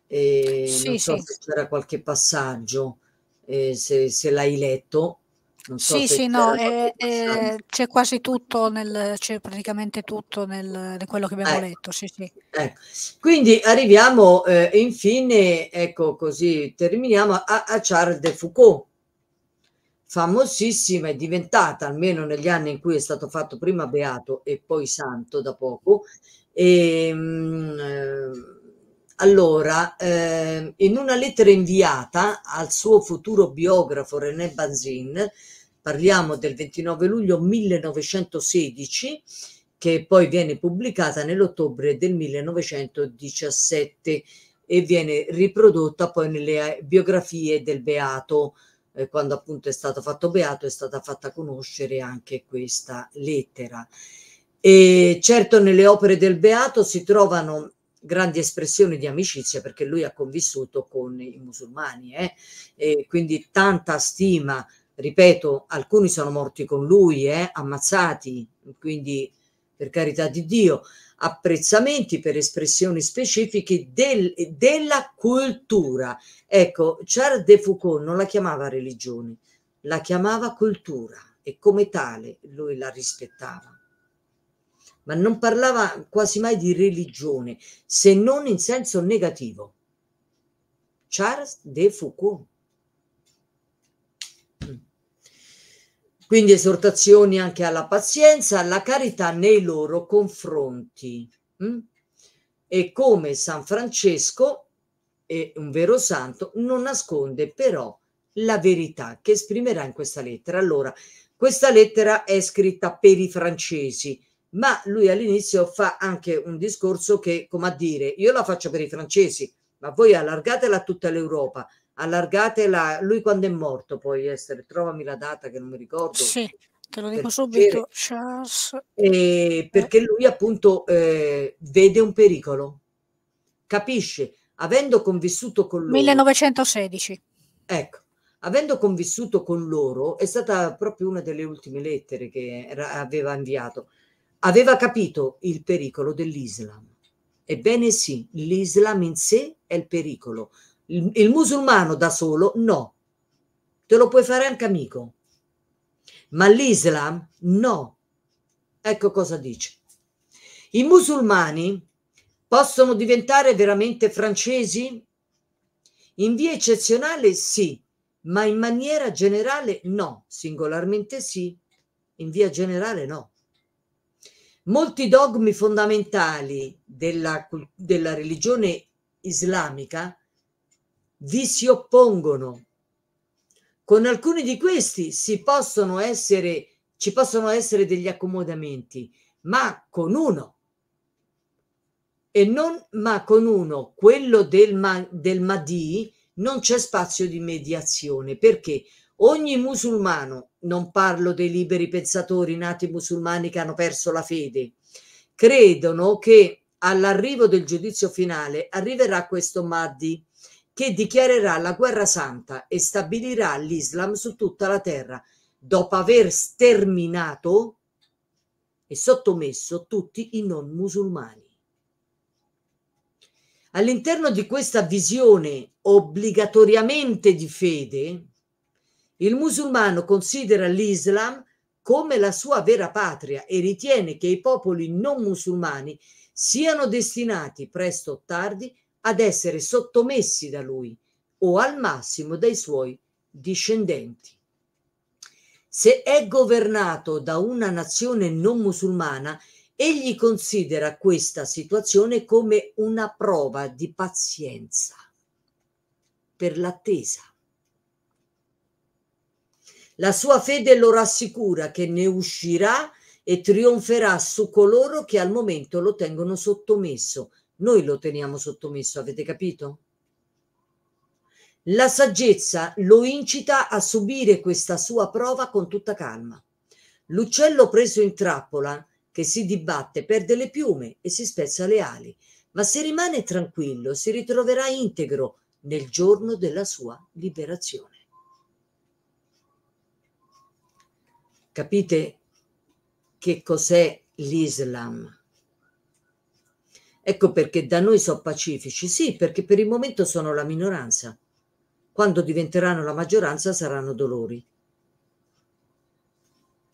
E sì, non so sì. se c'era qualche passaggio, eh, se, se l'hai letto. So sì, sì, no, eh,
eh c'è quasi tutto, nel, c'è praticamente tutto nel, in quello che abbiamo eh, letto. Sì, sì.
Ecco. Quindi arriviamo eh, infine, ecco così terminiamo, a, a Charles de Foucault famosissima è diventata, almeno negli anni in cui è stato fatto prima beato e poi santo da poco. E, ehm, mh, eh, allora, eh, in una lettera inviata al suo futuro biografo René Banzin, parliamo del 29 luglio 1916, che poi viene pubblicata nell'ottobre del 1917 e viene riprodotta poi nelle biografie del Beato eh, quando appunto è stato fatto beato, è stata fatta conoscere anche questa lettera. E certo nelle opere del beato si trovano grandi espressioni di amicizia perché lui ha convissuto con i musulmani eh? e quindi tanta stima ripeto alcuni sono morti con lui eh? ammazzati quindi per carità di Dio apprezzamenti per espressioni specifiche del, della cultura. Ecco, Charles de Foucault non la chiamava religione, la chiamava cultura e come tale lui la rispettava. Ma non parlava quasi mai di religione, se non in senso negativo. Charles de Foucault. Quindi esortazioni anche alla pazienza, alla carità nei loro confronti. Mm? E come San Francesco, è un vero santo, non nasconde però la verità che esprimerà in questa lettera. Allora, questa lettera è scritta per i francesi, ma lui all'inizio fa anche un discorso che, come a dire, io la faccio per i francesi, ma voi allargatela a tutta l'Europa, allargate la... Lui quando è morto puoi essere, trovami la data che non mi ricordo. Sì, te lo dico per subito. Eh, perché lui appunto eh, vede un pericolo, capisce, avendo convissuto con loro...
1916.
Ecco, avendo convissuto con loro, è stata proprio una delle ultime lettere che era, aveva inviato. Aveva capito il pericolo dell'Islam. Ebbene sì, l'Islam in sé è il pericolo, il, il musulmano da solo no, te lo puoi fare anche amico, ma l'Islam no. Ecco cosa dice. I musulmani possono diventare veramente francesi? In via eccezionale sì, ma in maniera generale no, singolarmente sì, in via generale no. Molti dogmi fondamentali della, della religione islamica vi si oppongono. Con alcuni di questi si possono essere, ci possono essere degli accomodamenti, ma con uno, e non ma con uno, quello del, ma, del Mahdi, non c'è spazio di mediazione perché ogni musulmano, non parlo dei liberi pensatori nati musulmani che hanno perso la fede, credono che all'arrivo del giudizio finale arriverà questo Mahdi che dichiarerà la guerra santa e stabilirà l'Islam su tutta la terra, dopo aver sterminato e sottomesso tutti i non musulmani. All'interno di questa visione obbligatoriamente di fede, il musulmano considera l'Islam come la sua vera patria e ritiene che i popoli non musulmani siano destinati presto o tardi ad essere sottomessi da lui o al massimo dai suoi discendenti. Se è governato da una nazione non musulmana, egli considera questa situazione come una prova di pazienza per l'attesa. La sua fede lo rassicura che ne uscirà e trionferà su coloro che al momento lo tengono sottomesso, noi lo teniamo sottomesso, avete capito? La saggezza lo incita a subire questa sua prova con tutta calma. L'uccello preso in trappola, che si dibatte, perde le piume e si spezza le ali, ma se rimane tranquillo si ritroverà integro nel giorno della sua liberazione. Capite che cos'è l'Islam? Ecco perché da noi sono pacifici, sì, perché per il momento sono la minoranza. Quando diventeranno la maggioranza saranno dolori.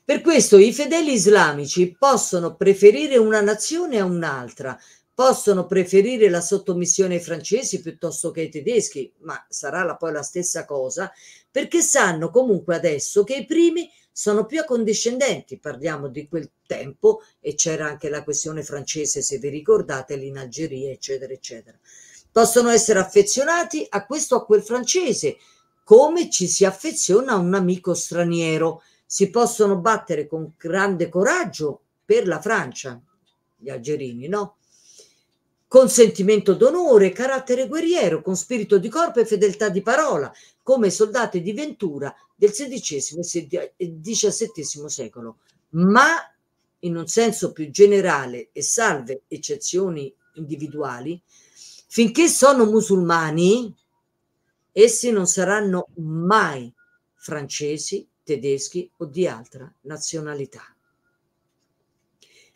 Per questo i fedeli islamici possono preferire una nazione a un'altra, possono preferire la sottomissione ai francesi piuttosto che ai tedeschi, ma sarà poi la stessa cosa, perché sanno comunque adesso che i primi sono più accondiscendenti, parliamo di quel tempo e c'era anche la questione francese, se vi ricordate, lì in Algeria, eccetera, eccetera. Possono essere affezionati a questo o a quel francese, come ci si affeziona a un amico straniero. Si possono battere con grande coraggio per la Francia, gli algerini, no? Con sentimento d'onore, carattere guerriero, con spirito di corpo e fedeltà di parola, come soldati di Ventura del XVI e XVII secolo, ma in un senso più generale e salve eccezioni individuali, finché sono musulmani, essi non saranno mai francesi, tedeschi o di altra nazionalità,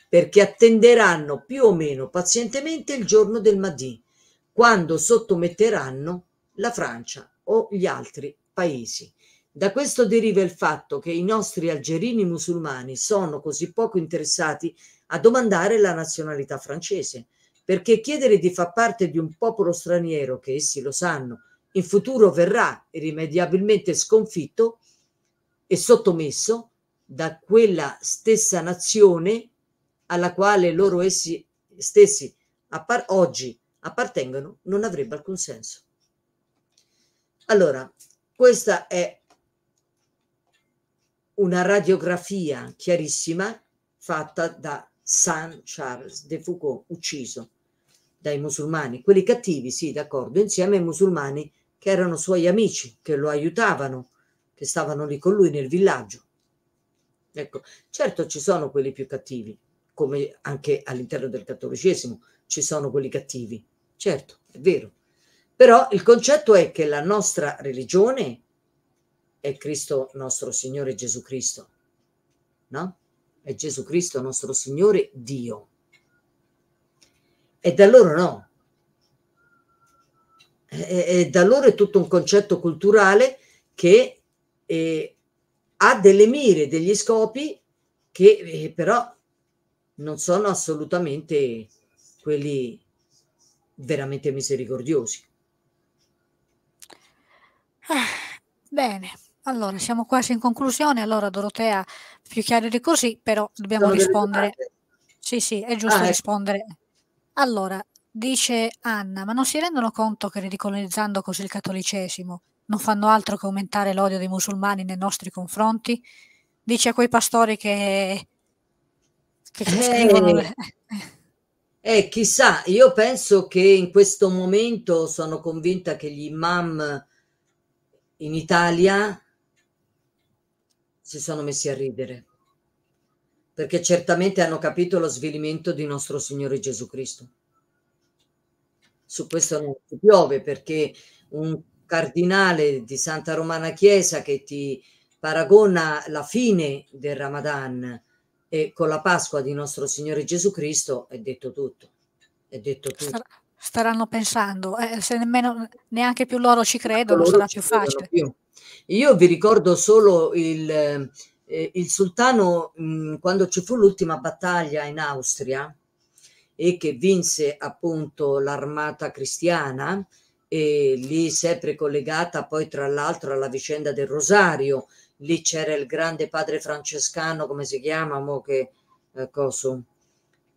perché attenderanno più o meno pazientemente il giorno del Madì, quando sottometteranno la Francia o gli altri paesi. Da questo deriva il fatto che i nostri algerini musulmani sono così poco interessati a domandare la nazionalità francese, perché chiedere di far parte di un popolo straniero che essi lo sanno in futuro verrà irrimediabilmente sconfitto e sottomesso da quella stessa nazione alla quale loro essi stessi appar- oggi appartengono non avrebbe alcun senso. Allora, questa è una radiografia chiarissima fatta da San Charles de Foucault, ucciso dai musulmani, quelli cattivi, sì, d'accordo, insieme ai musulmani che erano suoi amici, che lo aiutavano, che stavano lì con lui nel villaggio. Ecco, certo ci sono quelli più cattivi, come anche all'interno del cattolicesimo ci sono quelli cattivi, certo, è vero però il concetto è che la nostra religione è Cristo nostro Signore Gesù Cristo, no? È Gesù Cristo nostro Signore Dio. E da loro no. E, e da loro è tutto un concetto culturale che eh, ha delle mire, degli scopi che eh, però non sono assolutamente quelli veramente misericordiosi.
Ah, bene, allora siamo quasi in conclusione. Allora, Dorotea, più chiaro di così, però dobbiamo Sono rispondere. Sì, sì, è giusto ah, ecco. rispondere. Allora, dice Anna, ma non si rendono conto che ridicolizzando così il cattolicesimo non fanno altro che aumentare l'odio dei musulmani nei nostri confronti? Dice a quei pastori che...
che eh, scrivono... Le... Eh, chissà, io penso che in questo momento sono convinta che gli imam in Italia si sono messi a ridere perché certamente hanno capito lo svilimento di nostro Signore Gesù Cristo. Su questo non si piove perché un cardinale di Santa Romana Chiesa che ti paragona la fine del Ramadan e con la Pasqua di nostro Signore Gesù Cristo è detto tutto. È detto tutto. Sarà,
Staranno pensando, eh, se nemmeno, neanche più loro ci credono, loro sarà più facile.
Più. Io vi ricordo solo il, eh, il sultano, mh, mm, quando ci fu l'ultima battaglia in Austria e che vinse appunto l'armata cristiana, e lì sempre collegata poi tra l'altro alla vicenda del Rosario, lì c'era il grande padre francescano, come si chiama, mo che eh, coso?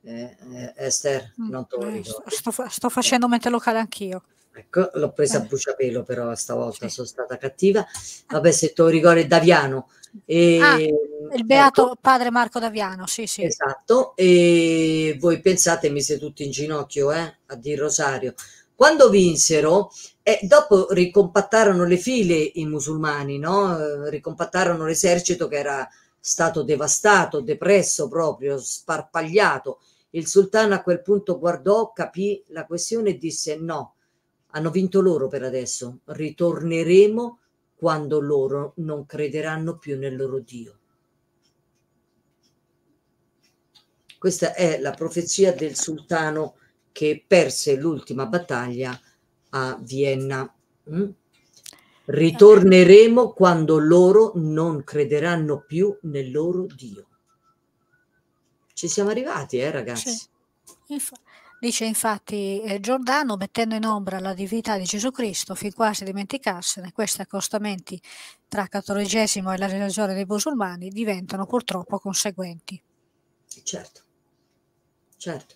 eh, eh, Esther, mm, non te lo eh, ricordo.
Sto, sto, facendo mente locale anch'io.
Ecco, l'ho presa a eh. bruciapelo però stavolta, sì. sono stata cattiva. Vabbè, se te ricordi, Daviano. E, ah, mm,
il beato ecco. padre Marco
Daviano, sì, sì. Esatto, e voi pensate, mi siete tutti in ginocchio eh, a dir Rosario. Quando vinsero, eh, dopo ricompattarono le file i musulmani, no? Eh, ricompattarono l'esercito che era stato devastato, depresso proprio, sparpagliato il sultano a quel punto guardò, capì la questione e disse no, hanno vinto loro per adesso, ritorneremo quando loro non crederanno più nel loro Dio. Questa è la profezia del sultano che perse l'ultima battaglia a Vienna. Mm? Ritorneremo quando loro non crederanno più nel loro Dio. Ci siamo arrivati, eh, ragazzi.
dice infatti eh, Giordano, mettendo in ombra la divinità di Gesù Cristo, fin quasi dimenticarsene, questi accostamenti tra cattolicesimo e la religione dei musulmani diventano purtroppo conseguenti. Certo,
certo.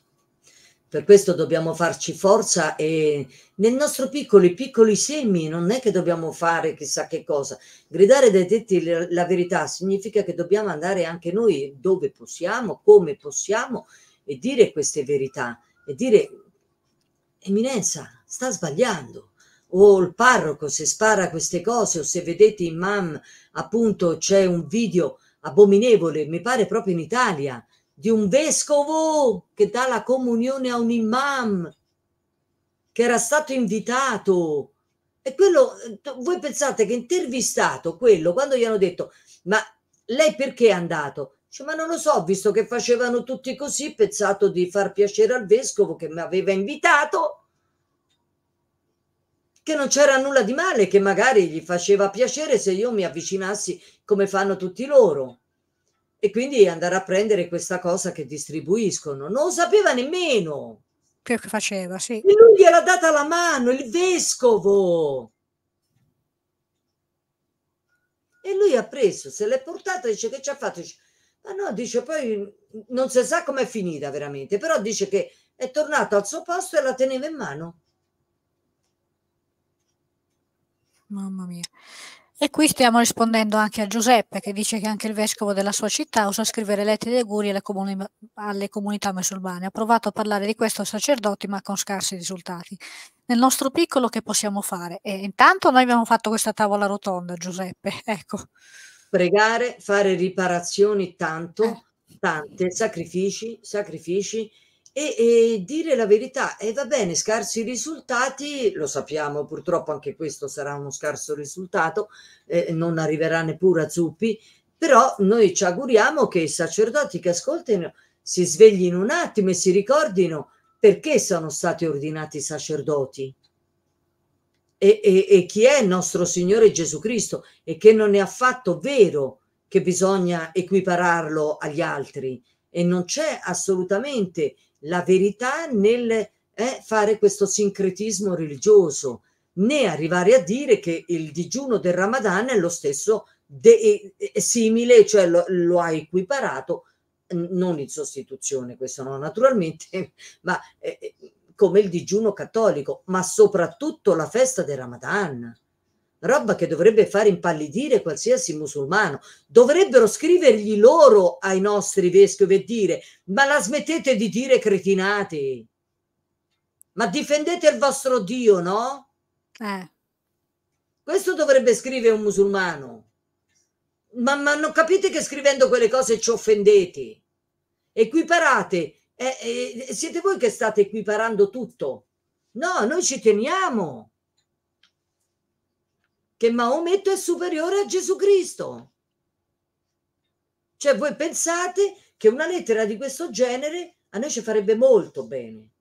Per questo dobbiamo farci forza e nel nostro piccolo, i piccoli semi, non è che dobbiamo fare chissà che cosa. Gridare dai tetti la verità significa che dobbiamo andare anche noi dove possiamo, come possiamo e dire queste verità e dire Eminenza, sta sbagliando. O il parroco se spara queste cose o se vedete imam, appunto c'è un video abominevole, mi pare proprio in Italia, di un vescovo che dà la comunione a un imam che era stato invitato. E quello, voi pensate che intervistato quello, quando gli hanno detto, ma lei perché è andato? Dice, ma non lo so, visto che facevano tutti così, pensato di far piacere al vescovo che mi aveva invitato, che non c'era nulla di male, che magari gli faceva piacere se io mi avvicinassi come fanno tutti loro e quindi andare a prendere questa cosa che distribuiscono. Non sapeva nemmeno che faceva, sì. E lui gliel'ha data la mano, il vescovo. E lui ha preso, se l'è portata, dice che ci ha fatto. Dice, ma no, dice poi non si sa com'è finita veramente, però dice che è tornato al suo posto e la teneva
in mano. Mamma mia. E qui stiamo rispondendo anche a Giuseppe che dice che anche il vescovo della sua città usa scrivere lettere di auguri alle, comuni alle comunità musulmane. Ha provato a parlare di questo a sacerdoti ma con scarsi risultati. Nel nostro piccolo che possiamo fare? E intanto noi abbiamo fatto questa tavola rotonda, Giuseppe, ecco.
Pregare, fare riparazioni tanto, eh. tante, sacrifici, sacrifici e, e, dire la verità, e eh, va bene, scarsi risultati, lo sappiamo purtroppo anche questo sarà uno scarso risultato, eh, non arriverà neppure a Zuppi, però noi ci auguriamo che i sacerdoti che ascoltano si sveglino un attimo e si ricordino perché sono stati ordinati sacerdoti. E, e, e chi è il nostro Signore Gesù Cristo e che non è affatto vero che bisogna equipararlo agli altri e non c'è assolutamente la verità nel eh, fare questo sincretismo religioso, né arrivare a dire che il digiuno del Ramadan è lo stesso, de- è simile, cioè lo, lo ha equiparato, non in sostituzione, questo no naturalmente, ma eh, eh, come il digiuno cattolico, ma soprattutto la festa del Ramadan roba che dovrebbe far impallidire qualsiasi musulmano. Dovrebbero scrivergli loro ai nostri vescovi e dire ma la smettete di dire cretinati? ma difendete il vostro Dio, no? Eh. Questo dovrebbe scrivere un musulmano. Ma, ma, non capite che scrivendo quelle cose ci offendete? Equiparate, eh, eh, siete voi che state equiparando tutto. No, noi ci teniamo che Maometto è superiore a Gesù Cristo. Cioè voi pensate che una lettera di questo genere a noi ci farebbe molto bene,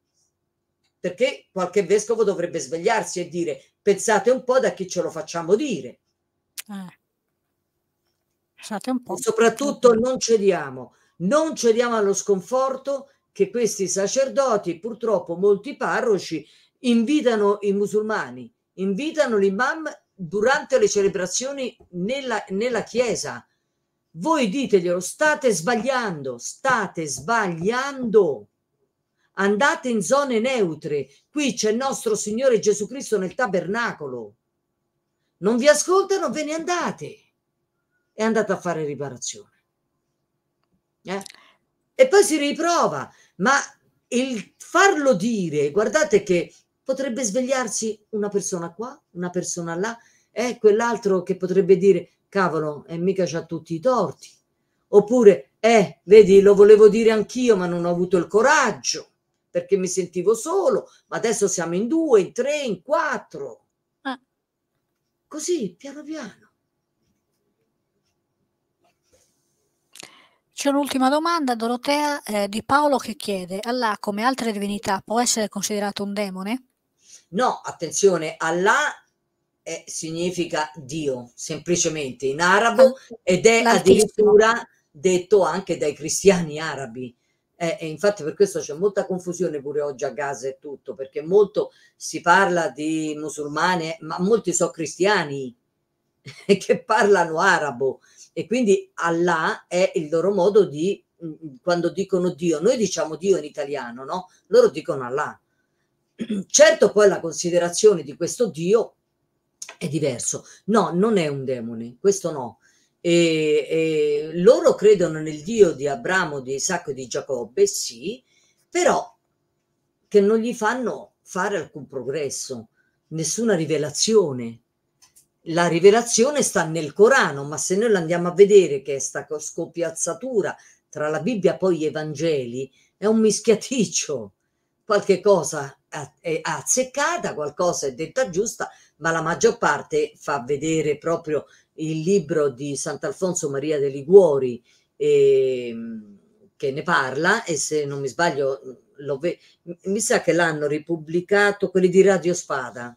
perché qualche vescovo dovrebbe svegliarsi e dire pensate un po' da chi ce lo facciamo dire.
Eh. un po'. E soprattutto
non cediamo, non cediamo allo sconforto che questi sacerdoti, purtroppo molti parroci, invitano i musulmani, invitano l'imam durante le celebrazioni nella, nella chiesa. Voi diteglielo, state sbagliando, state sbagliando. Andate in zone neutre. Qui c'è il nostro Signore Gesù Cristo nel tabernacolo. Non vi ascoltano, ve ne andate. E andate a fare riparazione. Eh? E poi si riprova, ma il farlo dire, guardate che potrebbe svegliarsi una persona qua, una persona là, e quell'altro che potrebbe dire, cavolo, e mica c'ha tutti i torti. Oppure, eh, vedi, lo volevo dire anch'io, ma non ho avuto il coraggio, perché mi sentivo solo, ma adesso siamo in due, in tre, in quattro. Ah. Così, piano piano.
C'è un'ultima domanda, Dorotea, eh, di Paolo che chiede, Allah come altre divinità può essere considerato un demone?
No, attenzione, Allah è, eh, significa Dio, semplicemente in arabo, ed è addirittura detto anche dai cristiani arabi. Eh, e infatti per questo c'è molta confusione pure oggi a Gaza e tutto, perché molto si parla di musulmane, ma molti sono cristiani che parlano arabo e quindi Allah è il loro modo di, mm, quando dicono Dio, noi diciamo Dio in italiano, no? Loro dicono Allah. Certo poi la considerazione di questo Dio è diverso. No, non è un demone, questo no. E, e loro credono nel Dio di Abramo, di Isacco e di Giacobbe, sì, però che non gli fanno fare alcun progresso, nessuna rivelazione. La rivelazione sta nel Corano, ma se noi andiamo a vedere che è sta scopiazzatura tra la Bibbia e poi gli Evangeli, è un mischiaticcio qualche cosa è azzeccata, qualcosa è detta giusta, ma la maggior parte fa vedere proprio il libro di Sant'Alfonso Maria de Liguori eh, che ne parla e se non mi sbaglio mi sa che l'hanno ripubblicato quelli di Radio Spada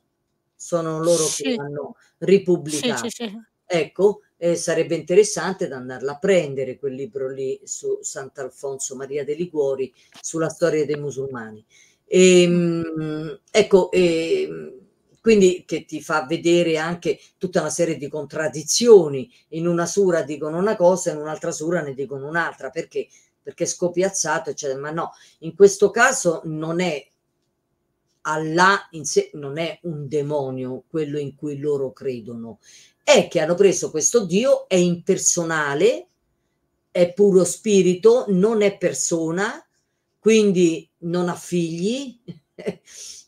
sono loro sì. che l'hanno ripubblicato sì, sì, ecco eh, sarebbe interessante da andarla a prendere quel libro lì su Sant'Alfonso Maria de Liguori sulla storia dei musulmani. E, ehm, ecco, e, ehm, quindi che ti fa vedere anche tutta una serie di contraddizioni. In una sura dicono una cosa, in un'altra sura ne dicono un'altra, perché? Perché è scopiazzato, eccetera. Ma no, in questo caso non è Allah in sé, non è un demonio quello in cui loro credono, è che hanno preso questo Dio, è impersonale, è puro spirito, non è persona, quindi non ha figli,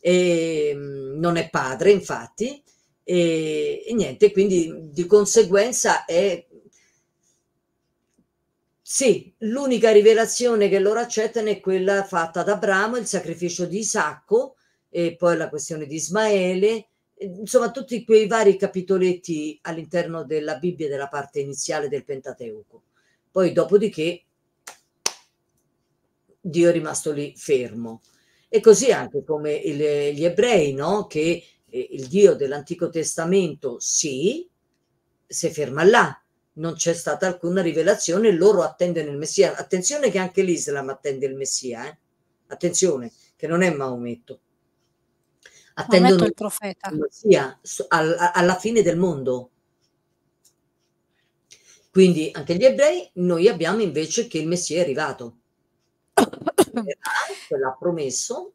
mm, non è padre infatti, e, e niente, quindi di conseguenza è sì, l'unica rivelazione che loro accettano è quella fatta da Abramo, il sacrificio di Isacco e poi la questione di Ismaele Ehm, insomma tutti quei vari capitoletti all'interno della Bibbia della parte iniziale del Pentateuco. Poi dopodiché Dio è rimasto lì fermo. E così anche come il, gli ebrei, no? che eh, il Dio dell'Antico Testamento sì, si ferma là, non c'è stata alcuna rivelazione, loro attendono il Messia. Attenzione che anche l'Islam attende il Messia, eh? attenzione che non è Maometto attendono il
profeta. Sia,
alla fine del mondo. Quindi anche gli ebrei, noi abbiamo invece che il Messia è arrivato. L'ha promesso.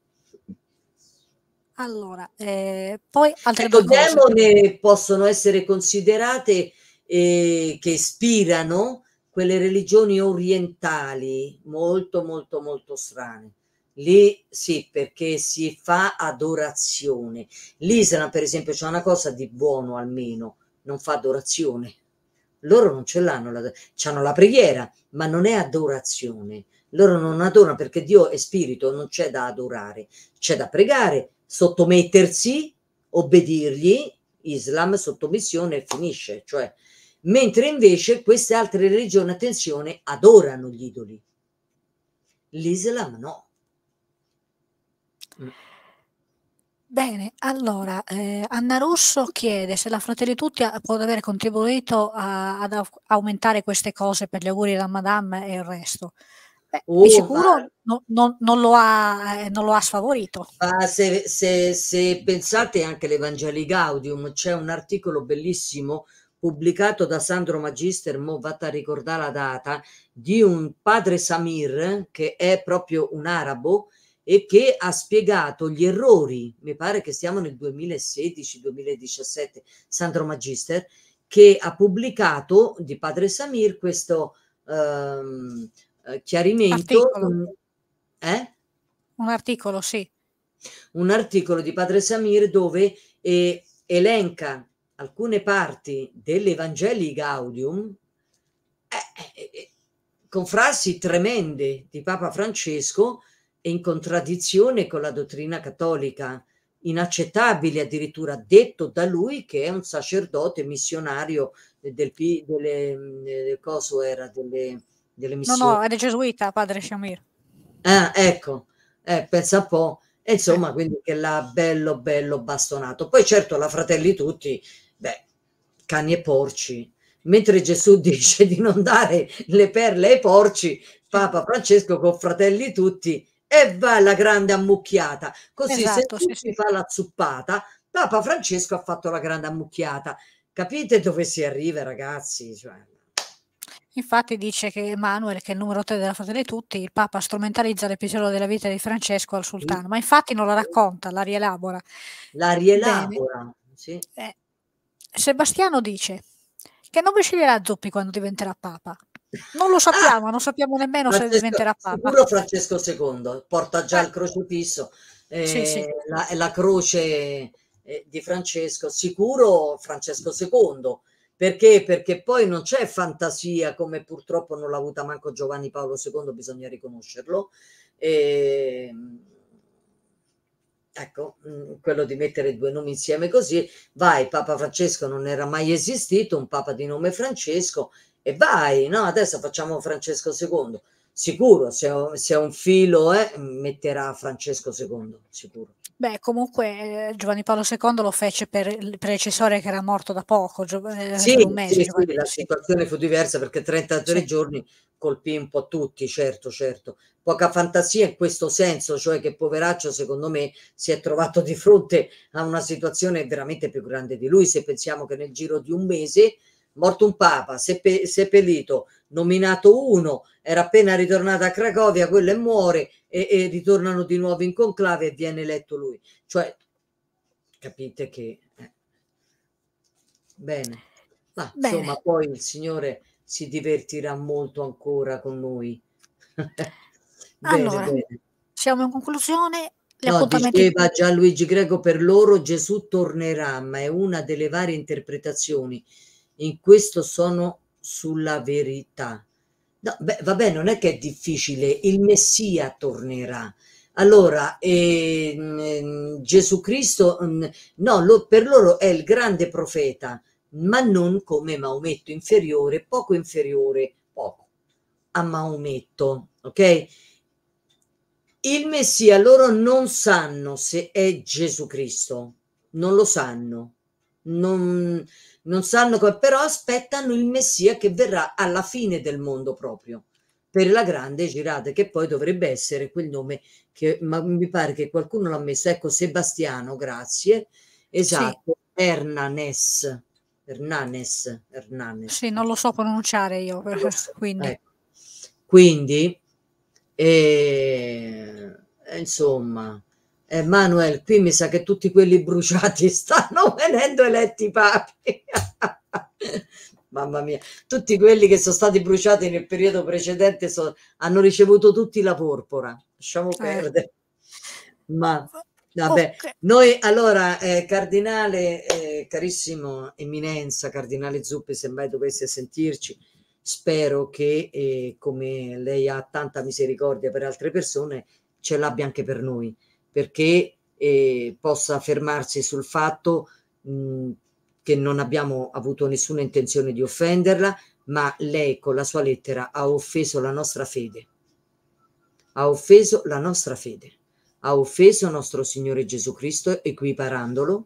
Allora, eh, poi altre ecco, due cose. demone
possono essere considerate eh, che ispirano quelle religioni orientali molto molto molto strane. Lì sì, perché si fa adorazione. L'Islam, per esempio, c'è una cosa di buono almeno, non fa adorazione. Loro non ce l'hanno, la, hanno la preghiera, ma non è adorazione. Loro non adorano perché Dio è spirito, non c'è da adorare, c'è da pregare, sottomettersi, obbedirgli, Islam, sottomissione e finisce. Cioè, mentre invece queste altre religioni, attenzione, adorano gli idoli. L'Islam no Mm.
Bene, allora eh, Anna Russo chiede se la Fratelli Tutti può aver contribuito a, ad aumentare queste cose per gli auguri da Madame e il resto. Beh, oh, di sicuro no, no, non, lo ha, eh, non, lo ha, sfavorito.
Se, se, se, pensate anche all'Evangeli Gaudium, c'è un articolo bellissimo pubblicato da Sandro Magister, mo vata a ricordare la data, di un padre Samir che è proprio un arabo e che ha spiegato gli errori, mi pare che siamo nel 2016-2017, Sandro Magister, che ha pubblicato di padre Samir questo ehm, eh, chiarimento. Articolo. Eh? Un articolo, sì. Un articolo di padre Samir dove eh, elenca alcune parti dell'Evangelii Gaudium, eh, eh, eh, con frasi tremende di Papa Francesco, e in contraddizione con la dottrina cattolica, inaccettabile addirittura, detto da lui che è un sacerdote missionario del, delle, del coso era delle, delle missioni. No, no, era gesuita, padre Shamir. Ah, ecco, eh, pensa un po'. insomma, quindi che l'ha bello, bello bastonato. Poi certo la fratelli tutti, beh, cani e porci. Mentre Gesù dice di non dare le perle ai porci, Papa Francesco con fratelli tutti e va la grande ammucchiata. Così esatto, se tu sì, si fa la zuppata, Papa Francesco ha fatto la grande ammucchiata. Capite dove si arriva, ragazzi? Cioè...
Infatti dice che Manuel, che è il numero 3 della fratelli tutti, il Papa strumentalizza l'episodio della vita di Francesco al sultano, sì. ma infatti non la racconta, la rielabora.
La rielabora, sì.
eh, Sebastiano dice che non vi sceglierà Zuppi quando diventerà Papa, non lo sappiamo, ah, non sappiamo nemmeno Francesco, se diventerà Papa. Sicuro
Francesco II porta già il eh. crocifisso, eh, sì, sì. La, la, croce eh, di Francesco, sicuro Francesco II. Perché? Perché poi non c'è fantasia come purtroppo non l'ha avuta manco Giovanni Paolo II, bisogna riconoscerlo. E, ehm, ecco, mm, quello di mettere due nomi insieme così, vai, Papa Francesco non era mai esistito, un Papa di nome Francesco, e vai, no? Adesso facciamo Francesco II. Sicuro, se è un filo, eh, metterà Francesco II, sicuro.
Beh, comunque eh, Giovanni Paolo II lo fece per il predecessore che era morto da poco, Gio- eh, sì, un mese. Sì,
sì, la situazione fu diversa perché 33 giorni colpì un po' tutti, certo, certo. Poca fantasia in questo senso, cioè che poveraccio secondo me si è trovato di fronte a una situazione veramente più grande di lui, se pensiamo che nel giro di un mese morto un papa, seppe, seppellito, nominato uno, era appena ritornato a Cracovia, quello e muore e, e ritornano di nuovo in conclave e viene eletto lui. Cioè, capite che... Eh. Bene. Ma, Bene. Insomma, poi il Signore si divertirà molto ancora con noi. bene,
allora, bene. siamo in conclusione. No, diceva
Gianluigi Greco, per loro Gesù tornerà, ma è una delle varie interpretazioni in questo sono sulla verità. No, beh, vabbè, non è che è difficile, il Messia tornerà. Allora, eh, Gesù Cristo, mm, no, lo, per loro è il grande profeta, ma non come Maometto inferiore, poco inferiore, poco, a Maometto, ok? Il Messia loro non sanno se è Gesù Cristo, non lo sanno, non, non sanno come, però aspettano il Messia che verrà alla fine del mondo proprio per la grande girata, che poi dovrebbe essere quel nome che ma mi pare che qualcuno l'ha messo, ecco Sebastiano, grazie, esatto, sì. Hernanes, Hernanes,
Hernanes. Sì, non lo so pronunciare io, però, so. quindi. Ecco.
Quindi, eh, insomma, eh, qui mi sa che tutti quelli bruciati stanno venendo eletti papi. Mamma mia, tutti quelli che sono stati bruciati nel periodo precedente so, hanno ricevuto tutti la porpora. Lasciamo eh. perdere. Ma vabbè, okay. noi allora, eh, Cardinale, eh, carissimo Eminenza, Cardinale Zuppi, se mai dovesse sentirci, spero che eh, come lei ha tanta misericordia per altre persone, ce l'abbia anche per noi perché eh, possa fermarsi sul fatto mh, che non abbiamo avuto nessuna intenzione di offenderla, ma lei con la sua lettera ha offeso la nostra fede. Ha offeso la nostra fede. Ha offeso nostro Signore Gesù Cristo equiparandolo,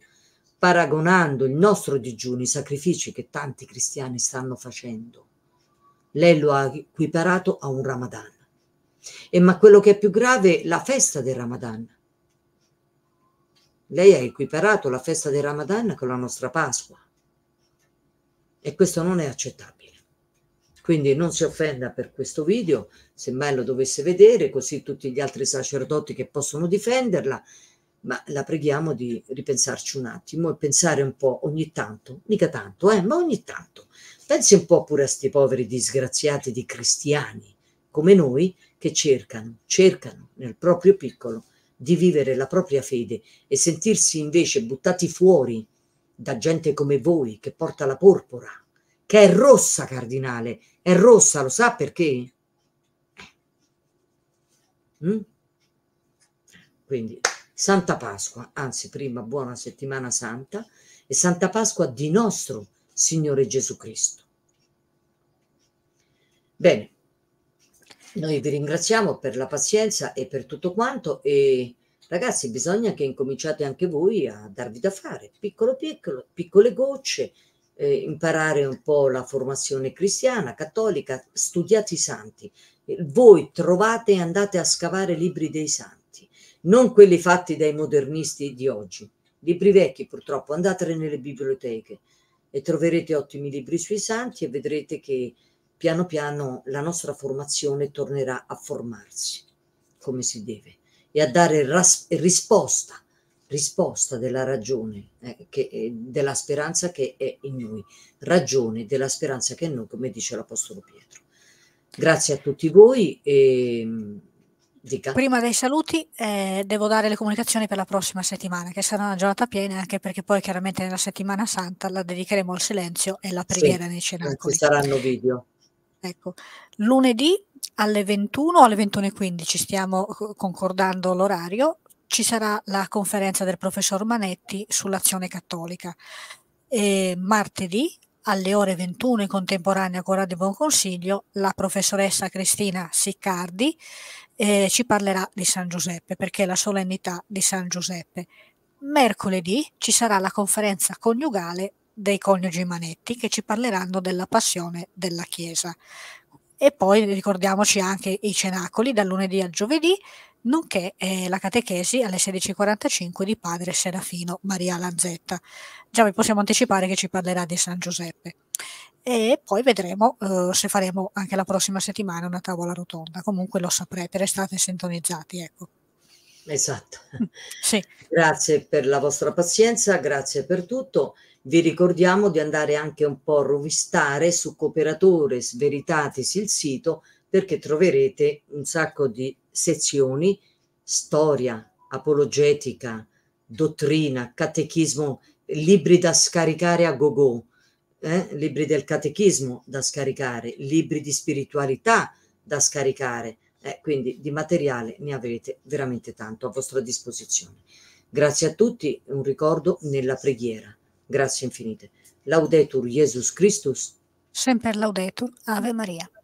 paragonando il nostro digiuno, i sacrifici che tanti cristiani stanno facendo. Lei lo ha equiparato a un Ramadan. E ma quello che è più grave, la festa del Ramadan lei ha equiparato la festa del Ramadan con la nostra Pasqua e questo non è accettabile. Quindi non si offenda per questo video, semmai lo dovesse vedere, così tutti gli altri sacerdoti che possono difenderla, ma la preghiamo di ripensarci un attimo e pensare un po' ogni tanto, mica tanto, eh, ma ogni tanto. Pensi un po' pure a questi poveri disgraziati di cristiani come noi che cercano, cercano nel proprio piccolo di vivere la propria fede e sentirsi invece buttati fuori da gente come voi che porta la porpora, che è rossa, cardinale, è rossa, lo sa perché? Eh. Mm? Quindi Santa Pasqua, anzi prima buona settimana santa e Santa Pasqua di nostro Signore Gesù Cristo. Bene, noi vi ringraziamo per la pazienza e per tutto quanto e ragazzi bisogna che incominciate anche voi a darvi da fare, piccolo piccolo, piccole gocce, eh, imparare un po' la formazione cristiana, cattolica, studiate i santi. Eh, voi trovate e andate a scavare libri dei santi, non quelli fatti dai modernisti di oggi. Libri vecchi purtroppo, andatene nelle biblioteche e troverete ottimi libri sui santi e vedrete che piano piano la nostra formazione tornerà a formarsi come si deve e a dare ras- risposta, risposta della ragione, eh, che, eh, della speranza che è in noi, ragione della speranza che è in noi, come dice l'Apostolo Pietro. Grazie a tutti voi. E, mm, Dica. Prima
dei saluti eh, devo dare le comunicazioni per la prossima settimana, che sarà una giornata piena, anche perché poi chiaramente nella settimana santa la dedicheremo al silenzio e alla preghiera sì, nei cenacoli. Ci saranno video. Ecco, lunedì alle 21 alle 21.15 stiamo concordando l'orario, ci sarà la conferenza del professor Manetti sull'azione cattolica. E martedì alle ore 21 in contemporanea con Radio Buon Consiglio la professoressa Cristina Siccardi eh, ci parlerà di San Giuseppe perché è la solennità di San Giuseppe. Mercoledì ci sarà la conferenza coniugale dei coniugi Manetti che ci parleranno della passione della Chiesa. E poi ricordiamoci anche i cenacoli dal lunedì al giovedì, nonché eh, la catechesi alle 16.45 di padre Serafino Maria Lanzetta. Già vi possiamo anticipare che ci parlerà di San Giuseppe. E poi vedremo eh, se faremo anche la prossima settimana una tavola rotonda. Comunque lo saprete, restate sintonizzati. Ecco.
Esatto. Sì. Grazie per la vostra pazienza, grazie per tutto. Vi ricordiamo di andare anche un po' a rovistare su Cooperatore Sveritatis il sito perché troverete un sacco di sezioni, storia, apologetica, dottrina, catechismo, libri da scaricare a gogo, eh? libri del catechismo da scaricare, libri di spiritualità da scaricare, eh, quindi di materiale ne avrete veramente tanto a vostra disposizione. Grazie a tutti, un ricordo nella preghiera. Grazie infinite. Laudetur Jesus Christus.
Sempre laudetur. Ave Maria.